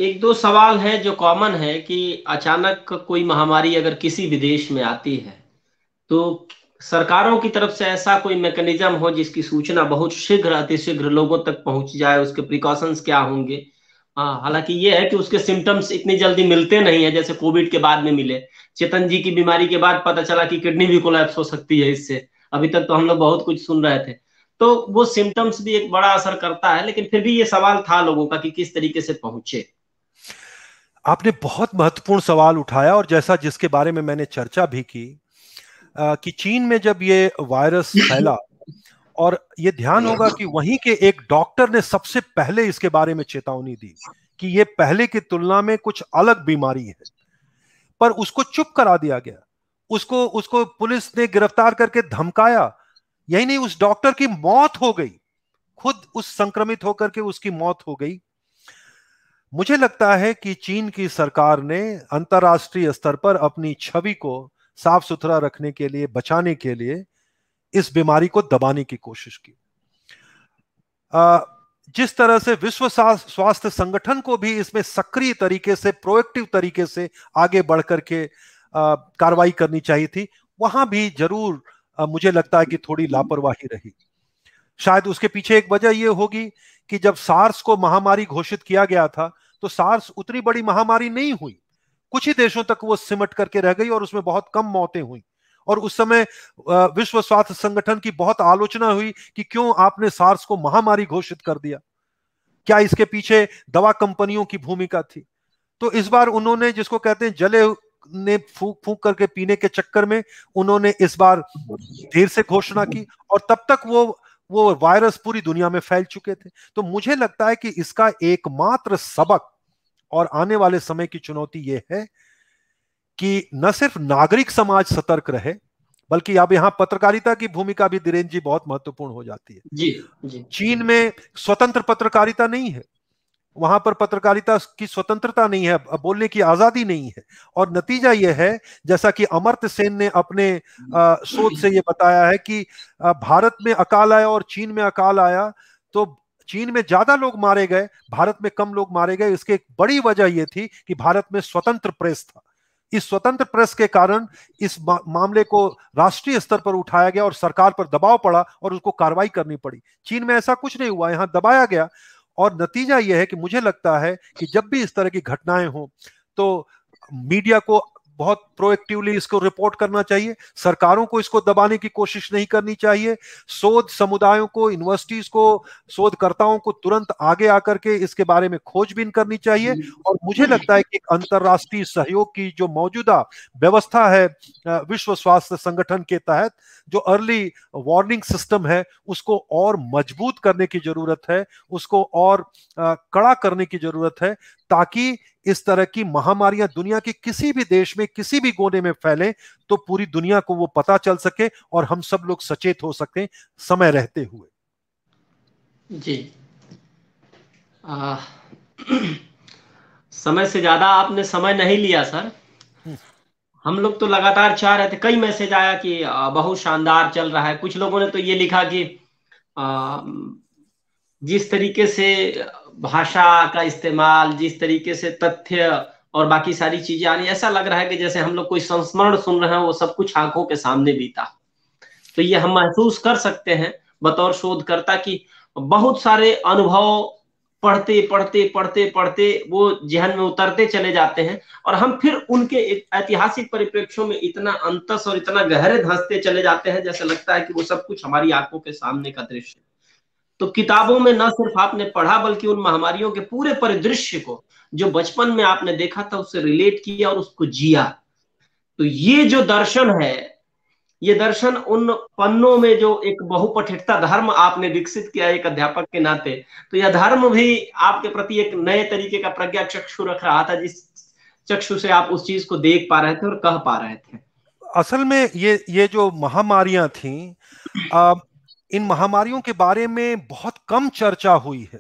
एक दो सवाल है जो कॉमन है कि अचानक कोई महामारी अगर किसी भी देश में आती है तो सरकारों की तरफ से ऐसा कोई मैकेनिज्म हो जिसकी सूचना बहुत शीघ्र अतिशीघ्र लोगों तक पहुंच जाए उसके प्रिकॉशंस क्या होंगे हालांकि ये है कि उसके सिम्टम्स इतनी जल्दी मिलते नहीं है जैसे कोविड के बाद में मिले चेतन जी की बीमारी के बाद पता चला कि किडनी भी कोलैप्स हो सकती है इससे अभी तक तो हम लोग बहुत कुछ सुन रहे थे तो वो सिम्टम्स भी एक बड़ा असर करता है लेकिन फिर भी ये सवाल था लोगों का कि किस तरीके से पहुंचे आपने बहुत महत्वपूर्ण सवाल उठाया और जैसा जिसके बारे में मैंने चर्चा भी की आ, कि चीन में जब ये वायरस फैला और ये ध्यान होगा कि वहीं के एक डॉक्टर ने सबसे पहले इसके बारे में चेतावनी दी कि ये पहले की तुलना में कुछ अलग बीमारी है पर उसको चुप करा दिया गया उसको उसको पुलिस ने गिरफ्तार करके धमकाया यही नहीं उस डॉक्टर की मौत हो गई खुद उस संक्रमित होकर के उसकी मौत हो गई मुझे लगता है कि चीन की सरकार ने अंतर्राष्ट्रीय स्तर पर अपनी छवि को साफ सुथरा रखने के लिए बचाने के लिए इस बीमारी को दबाने की कोशिश की आ, जिस तरह से विश्व स्वास्थ्य संगठन को भी इसमें सक्रिय तरीके से प्रोएक्टिव तरीके से आगे बढ़ करके कार्रवाई करनी चाहिए थी वहां भी जरूर मुझे लगता है कि थोड़ी लापरवाही रही शायद उसके पीछे एक वजह यह होगी कि जब सार्स को महामारी घोषित किया गया था तो सार्स उतनी बड़ी महामारी नहीं हुई कुछ ही देशों तक वो सिमट करके रह गई और उसमें बहुत कम मौतें हुई और उस समय विश्व स्वास्थ्य संगठन की बहुत आलोचना हुई कि क्यों आपने सार्स को महामारी घोषित कर दिया क्या इसके पीछे दवा कंपनियों की भूमिका थी तो इस बार उन्होंने जिसको कहते हैं जले ने फूक फूक करके पीने के चक्कर में उन्होंने इस बार देर से घोषणा की और तब तक वो वो वायरस पूरी दुनिया में फैल चुके थे तो मुझे लगता है कि इसका एकमात्र सबक और आने वाले समय की चुनौती ये है कि न सिर्फ नागरिक समाज सतर्क रहे बल्कि अब यहां पत्रकारिता की भूमिका भी धीरेन्द्र जी बहुत महत्वपूर्ण हो जाती है जी, जी। चीन में स्वतंत्र पत्रकारिता नहीं है वहां पर पत्रकारिता की स्वतंत्रता नहीं है बोलने की आजादी नहीं है और नतीजा यह है जैसा कि अमर्त सेन ने अपने सोच से यह बताया है कि भारत में अकाल आया और चीन में अकाल आया तो चीन में ज्यादा लोग मारे गए भारत में कम लोग मारे गए इसकी एक बड़ी वजह यह थी कि भारत में स्वतंत्र प्रेस था इस स्वतंत्र प्रेस के कारण इस मामले को राष्ट्रीय स्तर पर उठाया गया और सरकार पर दबाव पड़ा और उसको कार्रवाई करनी पड़ी चीन में ऐसा कुछ नहीं हुआ यहाँ दबाया गया और नतीजा यह है कि मुझे लगता है कि जब भी इस तरह की घटनाएं हो तो मीडिया को बहुत प्रोएक्टिवली इसको रिपोर्ट करना चाहिए सरकारों को इसको दबाने की कोशिश नहीं करनी चाहिए शोध समुदायों को यूनिवर्सिटीज को शोधकर्ताओं को तुरंत आगे आकर के इसके बारे में खोजबीन करनी चाहिए और मुझे लगता है कि अंतर्राष्ट्रीय सहयोग की जो मौजूदा व्यवस्था है विश्व स्वास्थ्य संगठन के तहत जो अर्ली वार्निंग सिस्टम है उसको और मजबूत करने की जरूरत है उसको और कड़ा करने की जरूरत है ताकि इस तरह की महामारियां दुनिया के किसी भी देश में किसी भी कोने में फैले तो पूरी दुनिया को वो पता चल सके और हम सब लोग सचेत हो सके समय रहते हुए जी आ, समय से ज्यादा आपने समय नहीं लिया सर हम्म। हम लोग तो लगातार चाह रहे थे कई मैसेज आया कि बहुत शानदार चल रहा है कुछ लोगों ने तो ये लिखा कि आ, जिस तरीके से भाषा का इस्तेमाल जिस तरीके से तथ्य और बाकी सारी चीजें आनी ऐसा लग रहा है कि जैसे हम लोग कोई संस्मरण सुन रहे हैं वो सब कुछ आंखों के सामने बीता तो ये हम महसूस कर सकते हैं बतौर शोधकर्ता की बहुत सारे अनुभव पढ़ते पढ़ते पढ़ते पढ़ते वो जहन में उतरते चले जाते हैं और हम फिर उनके ऐतिहासिक परिप्रेक्ष्यों में इतना अंतस और इतना गहरे धंसते चले जाते हैं जैसे लगता है कि वो सब कुछ हमारी आंखों के सामने का दृश्य है तो किताबों में न सिर्फ आपने पढ़ा बल्कि उन महामारियों के पूरे परिदृश्य को जो बचपन में आपने देखा था उससे रिलेट किया और उसको जिया तो ये जो दर्शन है ये दर्शन उन पन्नों में जो एक बहुपठिकता धर्म आपने विकसित किया एक अध्यापक के नाते तो यह धर्म भी आपके प्रति एक नए तरीके का प्रज्ञा चक्षु रख रहा था जिस चक्षु से आप उस चीज को देख पा रहे थे और कह पा रहे थे असल में ये ये जो महामारियां थी इन महामारियों के बारे में बहुत कम चर्चा हुई है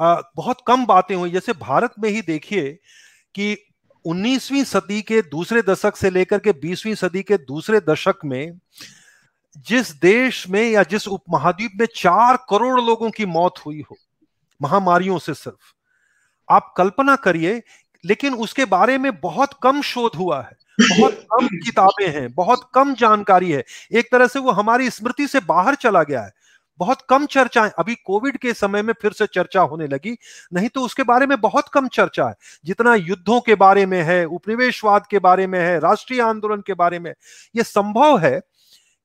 आ, बहुत कम बातें हुई जैसे भारत में ही देखिए कि 19वीं सदी के दूसरे दशक से लेकर के 20वीं सदी के दूसरे दशक में जिस देश में या जिस उपमहाद्वीप में चार करोड़ लोगों की मौत हुई हो महामारियों से सिर्फ आप कल्पना करिए लेकिन उसके बारे में बहुत कम शोध हुआ है बहुत कम किताबें हैं बहुत कम जानकारी है एक तरह से वो हमारी स्मृति से बाहर चला गया है बहुत कम चर्चा है अभी कोविड के समय में फिर से चर्चा होने लगी नहीं तो उसके बारे में बहुत कम चर्चा है जितना युद्धों के बारे में है उपनिवेशवाद के बारे में है राष्ट्रीय आंदोलन के बारे में ये संभव है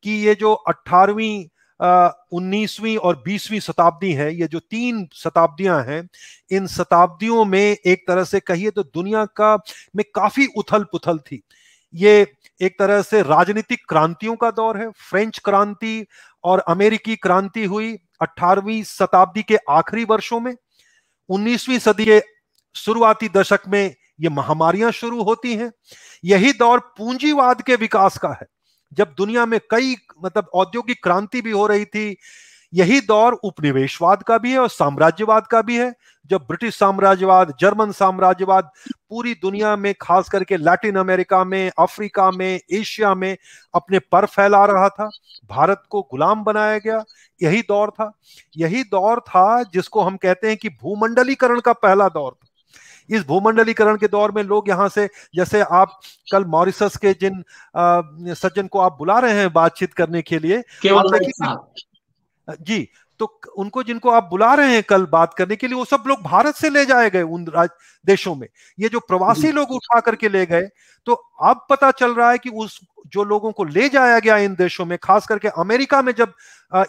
कि ये जो अट्ठारहवीं उन्नीसवीं और बीसवीं शताब्दी है ये जो तीन शताब्दियां हैं इन शताब्दियों में एक तरह से कहिए तो दुनिया का में काफी उथल पुथल थी ये एक तरह से राजनीतिक क्रांतियों का दौर है फ्रेंच क्रांति और अमेरिकी क्रांति हुई 18वीं शताब्दी के आखिरी वर्षों में 19वीं सदी के शुरुआती दशक में ये महामारियां शुरू होती हैं यही दौर पूंजीवाद के विकास का है जब दुनिया में कई मतलब औद्योगिक क्रांति भी हो रही थी यही दौर उपनिवेशवाद का भी है और साम्राज्यवाद का भी है जब ब्रिटिश साम्राज्यवाद जर्मन साम्राज्यवाद पूरी दुनिया में खास करके लैटिन अमेरिका में अफ्रीका में एशिया में अपने पर फैला रहा था भारत को गुलाम बनाया गया यही दौर था यही दौर था जिसको हम कहते हैं कि भूमंडलीकरण का पहला दौर था इस भूमंडलीकरण के दौर में लोग यहाँ से जैसे आप कल मॉरिसस के जिन सज्जन को आप बुला रहे हैं बातचीत करने के लिए जी तो उनको जिनको आप बुला रहे हैं कल बात करने के लिए वो सब लोग भारत से ले जाए गए उन राज देशों में ये जो प्रवासी लोग उठा करके ले गए तो अब पता चल रहा है कि उस जो लोगों को ले जाया गया इन देशों में खास करके अमेरिका में जब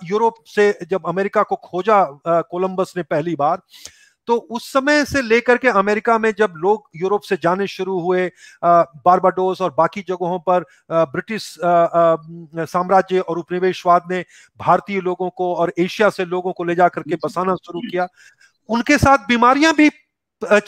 यूरोप से जब अमेरिका को खोजा कोलंबस ने पहली बार तो उस समय से लेकर के अमेरिका में जब लोग यूरोप से जाने शुरू हुए बारबाडोस और बाकी जगहों पर ब्रिटिश साम्राज्य और उपनिवेशवाद ने भारतीय लोगों को और एशिया से लोगों को ले जा करके बसाना शुरू किया उनके साथ बीमारियां भी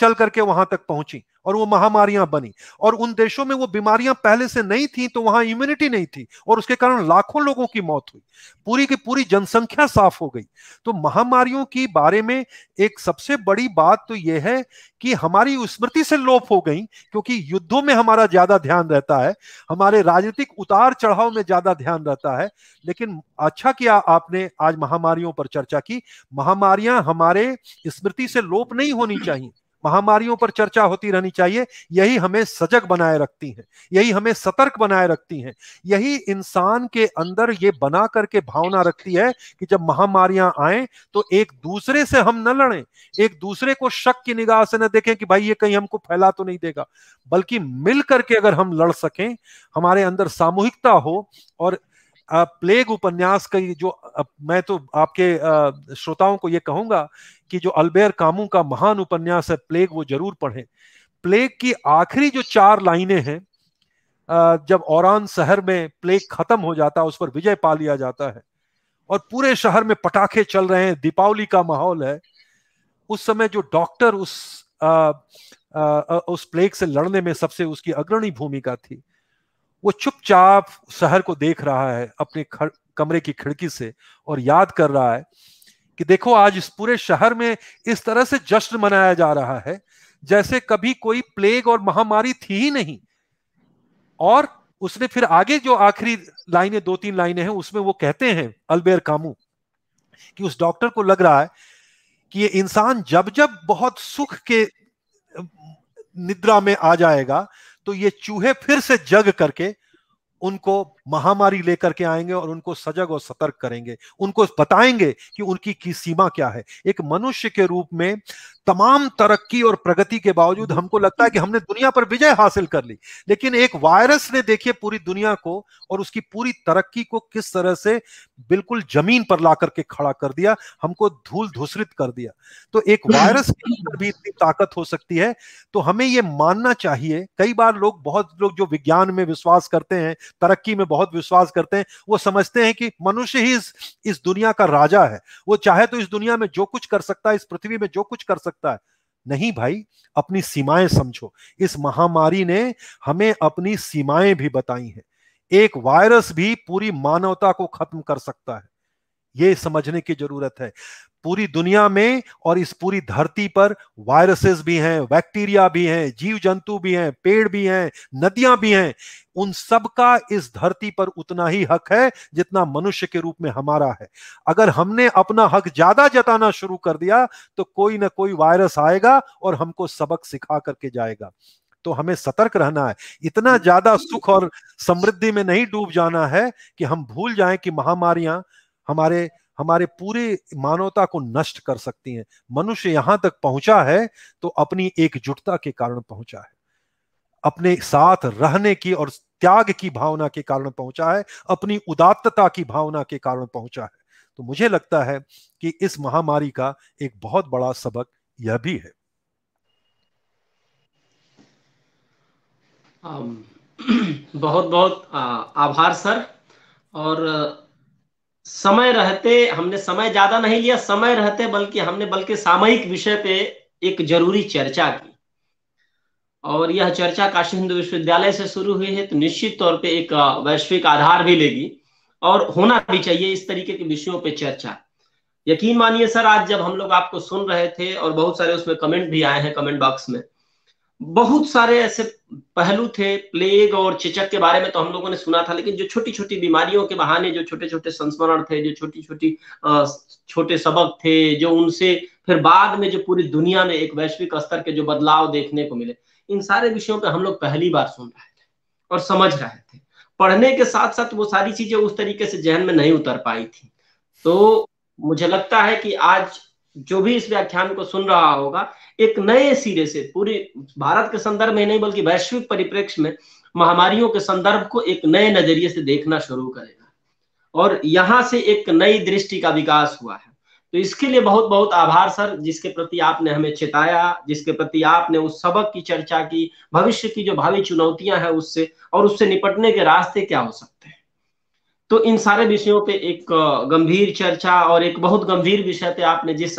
चल करके वहां तक पहुंची और वो महामारियां बनी और उन देशों में वो बीमारियां पहले से नहीं थी तो वहां इम्यूनिटी नहीं थी और उसके कारण लाखों लोगों की मौत हुई पूरी की पूरी जनसंख्या साफ हो गई तो महामारियों की बारे में एक सबसे बड़ी बात तो यह है कि हमारी स्मृति से लोप हो गई क्योंकि युद्धों में हमारा ज्यादा ध्यान रहता है हमारे राजनीतिक उतार चढ़ाव में ज्यादा ध्यान रहता है लेकिन अच्छा किया आपने आज महामारियों पर चर्चा की महामारियां हमारे स्मृति से लोप नहीं होनी चाहिए महामारियों पर चर्चा होती रहनी चाहिए यही हमें सजग बनाए रखती हैं यही हमें सतर्क बनाए रखती हैं यही इंसान के अंदर ये बना करके भावना रखती है कि जब महामारियां आए तो एक दूसरे से हम न लड़ें एक दूसरे को शक की निगाह से न देखें कि भाई ये कहीं हमको फैला तो नहीं देगा बल्कि मिल करके अगर हम लड़ सकें हमारे अंदर सामूहिकता हो और प्लेग उपन्यास का जो मैं तो आपके श्रोताओं को ये कहूंगा कि जो अल्बेर कामू का महान उपन्यास है प्लेग वो जरूर पढ़ें प्लेग की आखिरी जो चार लाइनें हैं जब औरान शहर में प्लेग खत्म हो जाता है उस पर विजय पा लिया जाता है और पूरे शहर में पटाखे चल रहे हैं दीपावली का माहौल है उस समय जो डॉक्टर उस आ, आ, उस प्लेग से लड़ने में सबसे उसकी अग्रणी भूमिका थी वो चुपचाप शहर को देख रहा है अपने कमरे की खिड़की से और याद कर रहा है कि देखो आज इस पूरे शहर में इस तरह से जश्न मनाया जा रहा है जैसे कभी कोई प्लेग और महामारी थी ही नहीं और उसने फिर आगे जो आखिरी लाइनें दो तीन लाइनें हैं उसमें वो कहते हैं अल्बेर कामू कि उस डॉक्टर को लग रहा है कि ये इंसान जब जब बहुत सुख के निद्रा में आ जाएगा तो ये चूहे फिर से जग करके उनको महामारी लेकर के आएंगे और उनको सजग और सतर्क करेंगे उनको बताएंगे कि उनकी की सीमा क्या है एक मनुष्य के रूप में तमाम तरक्की और प्रगति के बावजूद हमको लगता है कि हमने दुनिया पर विजय हासिल कर ली लेकिन एक वायरस ने देखिए पूरी दुनिया को और उसकी पूरी तरक्की को किस तरह से बिल्कुल जमीन पर ला करके खड़ा कर दिया हमको धूल धूसरित कर दिया तो एक वायरस भी इतनी ताकत हो सकती है तो हमें ये मानना चाहिए कई बार लोग बहुत लोग जो विज्ञान में विश्वास करते हैं तरक्की में बहुत बहुत विश्वास करते हैं वो समझते हैं कि मनुष्य ही इस इस दुनिया का राजा है वो चाहे तो इस दुनिया में जो कुछ कर सकता है इस पृथ्वी में जो कुछ कर सकता है नहीं भाई अपनी सीमाएं समझो इस महामारी ने हमें अपनी सीमाएं भी बताई हैं एक वायरस भी पूरी मानवता को खत्म कर सकता है ये समझने की जरूरत है पूरी दुनिया में और इस पूरी धरती पर वायरसेस भी हैं बैक्टीरिया भी हैं जीव जंतु भी हैं पेड़ भी हैं नदियां भी हैं उन सब का इस धरती पर उतना ही हक है जितना मनुष्य के रूप में हमारा है अगर हमने अपना हक ज्यादा जताना शुरू कर दिया तो कोई ना कोई वायरस आएगा और हमको सबक सिखा करके जाएगा तो हमें सतर्क रहना है इतना ज्यादा सुख और समृद्धि में नहीं डूब जाना है कि हम भूल जाएं कि महामारियां हमारे हमारे पूरे मानवता को नष्ट कर सकती हैं मनुष्य यहां तक पहुंचा है तो अपनी एकजुटता के कारण पहुंचा है अपने साथ रहने की और त्याग की भावना के कारण पहुंचा है अपनी उदात्तता की भावना के कारण पहुंचा है तो मुझे लगता है कि इस महामारी का एक बहुत बड़ा सबक यह भी है बहुत बहुत आभार सर और समय रहते हमने समय ज्यादा नहीं लिया समय रहते बल्कि हमने बल्कि सामयिक विषय पे एक जरूरी चर्चा की और यह चर्चा काशी हिंदू विश्वविद्यालय से शुरू हुई है तो निश्चित तौर पे एक वैश्विक आधार भी लेगी और होना भी चाहिए इस तरीके के विषयों पे चर्चा यकीन मानिए सर आज जब हम लोग आपको सुन रहे थे और बहुत सारे उसमें कमेंट भी आए हैं कमेंट बॉक्स में बहुत सारे ऐसे पहलू थे प्लेग और चिचक के बारे में तो हम लोगों ने सुना था लेकिन जो छोटी छोटी बीमारियों के बहाने जो छोटे छोटे संस्मरण थे जो छोटी छोटी छोटे सबक थे जो उनसे फिर बाद में जो पूरी दुनिया में एक वैश्विक स्तर के जो बदलाव देखने को मिले इन सारे विषयों पर हम लोग पहली बार सुन रहे थे और समझ रहे थे पढ़ने के साथ साथ वो सारी चीजें उस तरीके से जहन में नहीं उतर पाई थी तो मुझे लगता है कि आज जो भी इस व्याख्यान को सुन रहा होगा एक नए सिरे से पूरे भारत के संदर्भ में नहीं बल्कि वैश्विक परिप्रेक्ष्य में महामारियों के संदर्भ को एक नए नजरिए से देखना शुरू करेगा और यहाँ से एक नई दृष्टि का विकास हुआ है तो इसके लिए बहुत बहुत आभार सर जिसके प्रति आपने हमें चेताया जिसके प्रति आपने उस सबक की चर्चा की भविष्य की जो भावी चुनौतियां हैं उससे और उससे निपटने के रास्ते क्या हो सकते हैं तो इन सारे विषयों पे एक गंभीर चर्चा और एक बहुत गंभीर विषय पे आपने जिस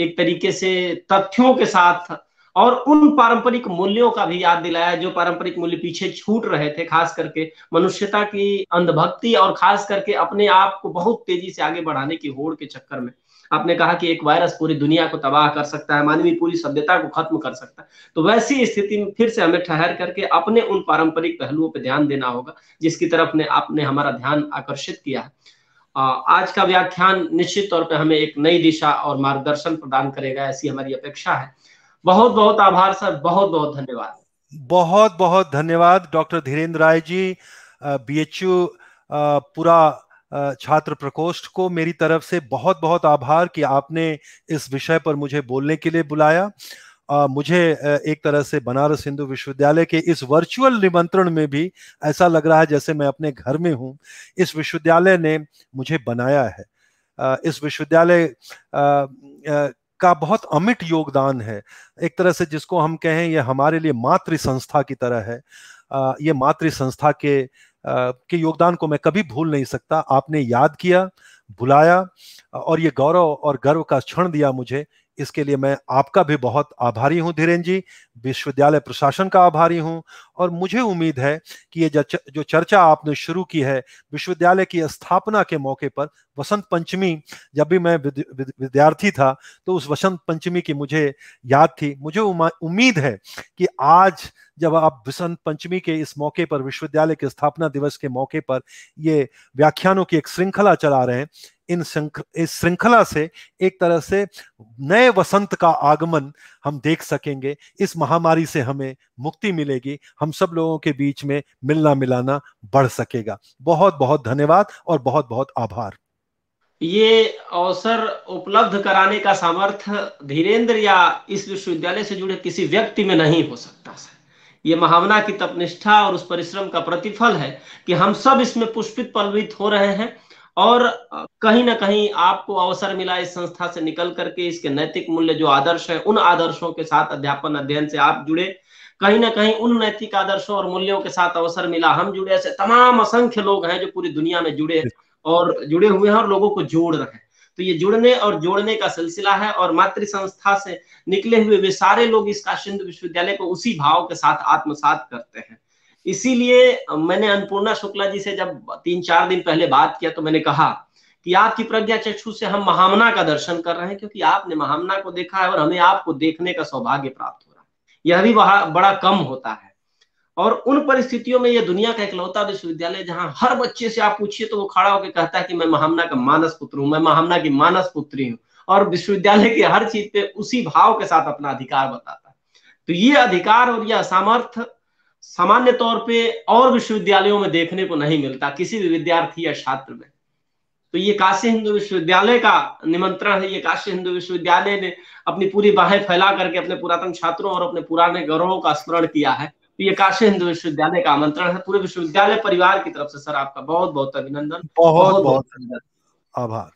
एक तरीके से तथ्यों के साथ और उन पारंपरिक मूल्यों का भी याद दिलाया जो पारंपरिक मूल्य पीछे छूट रहे थे खास करके मनुष्यता की अंधभक्ति और खास करके अपने आप को बहुत तेजी से आगे बढ़ाने की होड़ के चक्कर में आपने कहा कि एक वायरस पूरी दुनिया को तबाह कर सकता है मानवीय पूरी सभ्यता को खत्म कर सकता है तो वैसी स्थिति में फिर से हमें ठहर करके अपने उन पारंपरिक पहलुओं पर ध्यान देना होगा जिसकी तरफ ने आपने हमारा ध्यान आकर्षित किया है आज का व्याख्यान निश्चित तौर पर हमें एक नई दिशा और मार्गदर्शन प्रदान करेगा ऐसी हमारी अपेक्षा है बहुत बहुत आभार सर बहुत बहुत धन्यवाद बहुत बहुत धन्यवाद doctor Dhirendra Rai ji B H U पूरा छात्र प्रकोष्ठ को मेरी तरफ से बहुत बहुत आभार कि आपने इस विषय पर मुझे बोलने के लिए बुलाया आ, मुझे एक तरह से बनारस हिंदू विश्वविद्यालय के इस वर्चुअल निमंत्रण में भी ऐसा लग रहा है जैसे मैं अपने घर में हूँ इस विश्वविद्यालय ने मुझे बनाया है आ, इस विश्वविद्यालय का बहुत अमिट योगदान है एक तरह से जिसको हम कहें यह हमारे लिए मातृ संस्था की तरह है आ, ये मातृ संस्था के आ, के योगदान को मैं कभी भूल नहीं सकता आपने याद किया बुलाया और ये गौरव और गर्व का क्षण दिया मुझे इसके लिए मैं आपका भी बहुत आभारी हूं धीरेन जी विश्वविद्यालय प्रशासन का आभारी हूं और मुझे उम्मीद है कि ये जो चर्चा आपने शुरू की है विश्वविद्यालय की स्थापना के मौके पर वसंत पंचमी जब भी मैं विद्यार्थी था तो उस वसंत पंचमी की मुझे याद थी मुझे उम्मीद है कि आज जब आप बसंत पंचमी के इस मौके पर विश्वविद्यालय के स्थापना दिवस के मौके पर ये व्याख्यानों की एक श्रृंखला चला रहे हैं इन इस श्रृंखला से एक तरह से नए वसंत का आगमन हम देख सकेंगे इस महामारी से हमें मुक्ति मिलेगी हम सब लोगों के बीच में मिलना मिलाना बढ़ सकेगा बहुत बहुत धन्यवाद और बहुत बहुत आभार ये अवसर उपलब्ध कराने का सामर्थ्य धीरेन्द्र या इस विश्वविद्यालय से जुड़े किसी व्यक्ति में नहीं हो सकता सर ये महावना की तपनिष्ठा और उस परिश्रम का प्रतिफल है कि हम सब इसमें पुष्पित पल्वित हो रहे हैं और कहीं ना कहीं आपको अवसर मिला इस संस्था से निकल करके इसके नैतिक मूल्य जो आदर्श है उन आदर्शों के साथ अध्यापन अध्ययन से आप जुड़े कहीं ना कहीं उन नैतिक आदर्शों और मूल्यों के साथ अवसर मिला हम जुड़े ऐसे तमाम असंख्य लोग हैं जो पूरी दुनिया में जुड़े और जुड़े हुए हैं और लोगों को जोड़ रहे हैं तो ये जुड़ने और जोड़ने का सिलसिला है और मातृ संस्था से निकले हुए वे सारे लोग इस काशिंद विश्वविद्यालय को उसी भाव के साथ आत्मसात करते हैं इसीलिए मैंने अन्नपूर्णा शुक्ला जी से जब तीन चार दिन पहले बात किया तो मैंने कहा कि आपकी प्रज्ञा चक्षु से हम महामना का दर्शन कर रहे हैं क्योंकि आपने महामना को देखा है और हमें आपको देखने का सौभाग्य प्राप्त हो रहा है यह भी बड़ा कम होता है और उन परिस्थितियों में यह दुनिया का इकलौता विश्वविद्यालय जहां हर बच्चे से आप पूछिए तो वो खड़ा होकर कहता है कि मैं महामना का मानस पुत्र हूं मैं महामना की मानस पुत्री हूं और विश्वविद्यालय की हर चीज पे उसी भाव के साथ अपना अधिकार बताता है तो ये अधिकार और यह असामर्थ सामान्य तौर पे और विश्वविद्यालयों में देखने को नहीं मिलता किसी भी विद्यार्थी या छात्र में तो ये काशी हिंदू विश्वविद्यालय का निमंत्रण है ये काशी हिंदू विश्वविद्यालय ने अपनी पूरी बाहें फैला करके अपने पुरातन छात्रों और अपने पुराने गौरवों का स्मरण किया है तो ये काशी हिंदू विश्वविद्यालय का आमंत्रण है पूरे विश्वविद्यालय परिवार की तरफ से सर आपका बहुत बहुत अभिनंदन बहुत बहुत, अभिनंदन आभार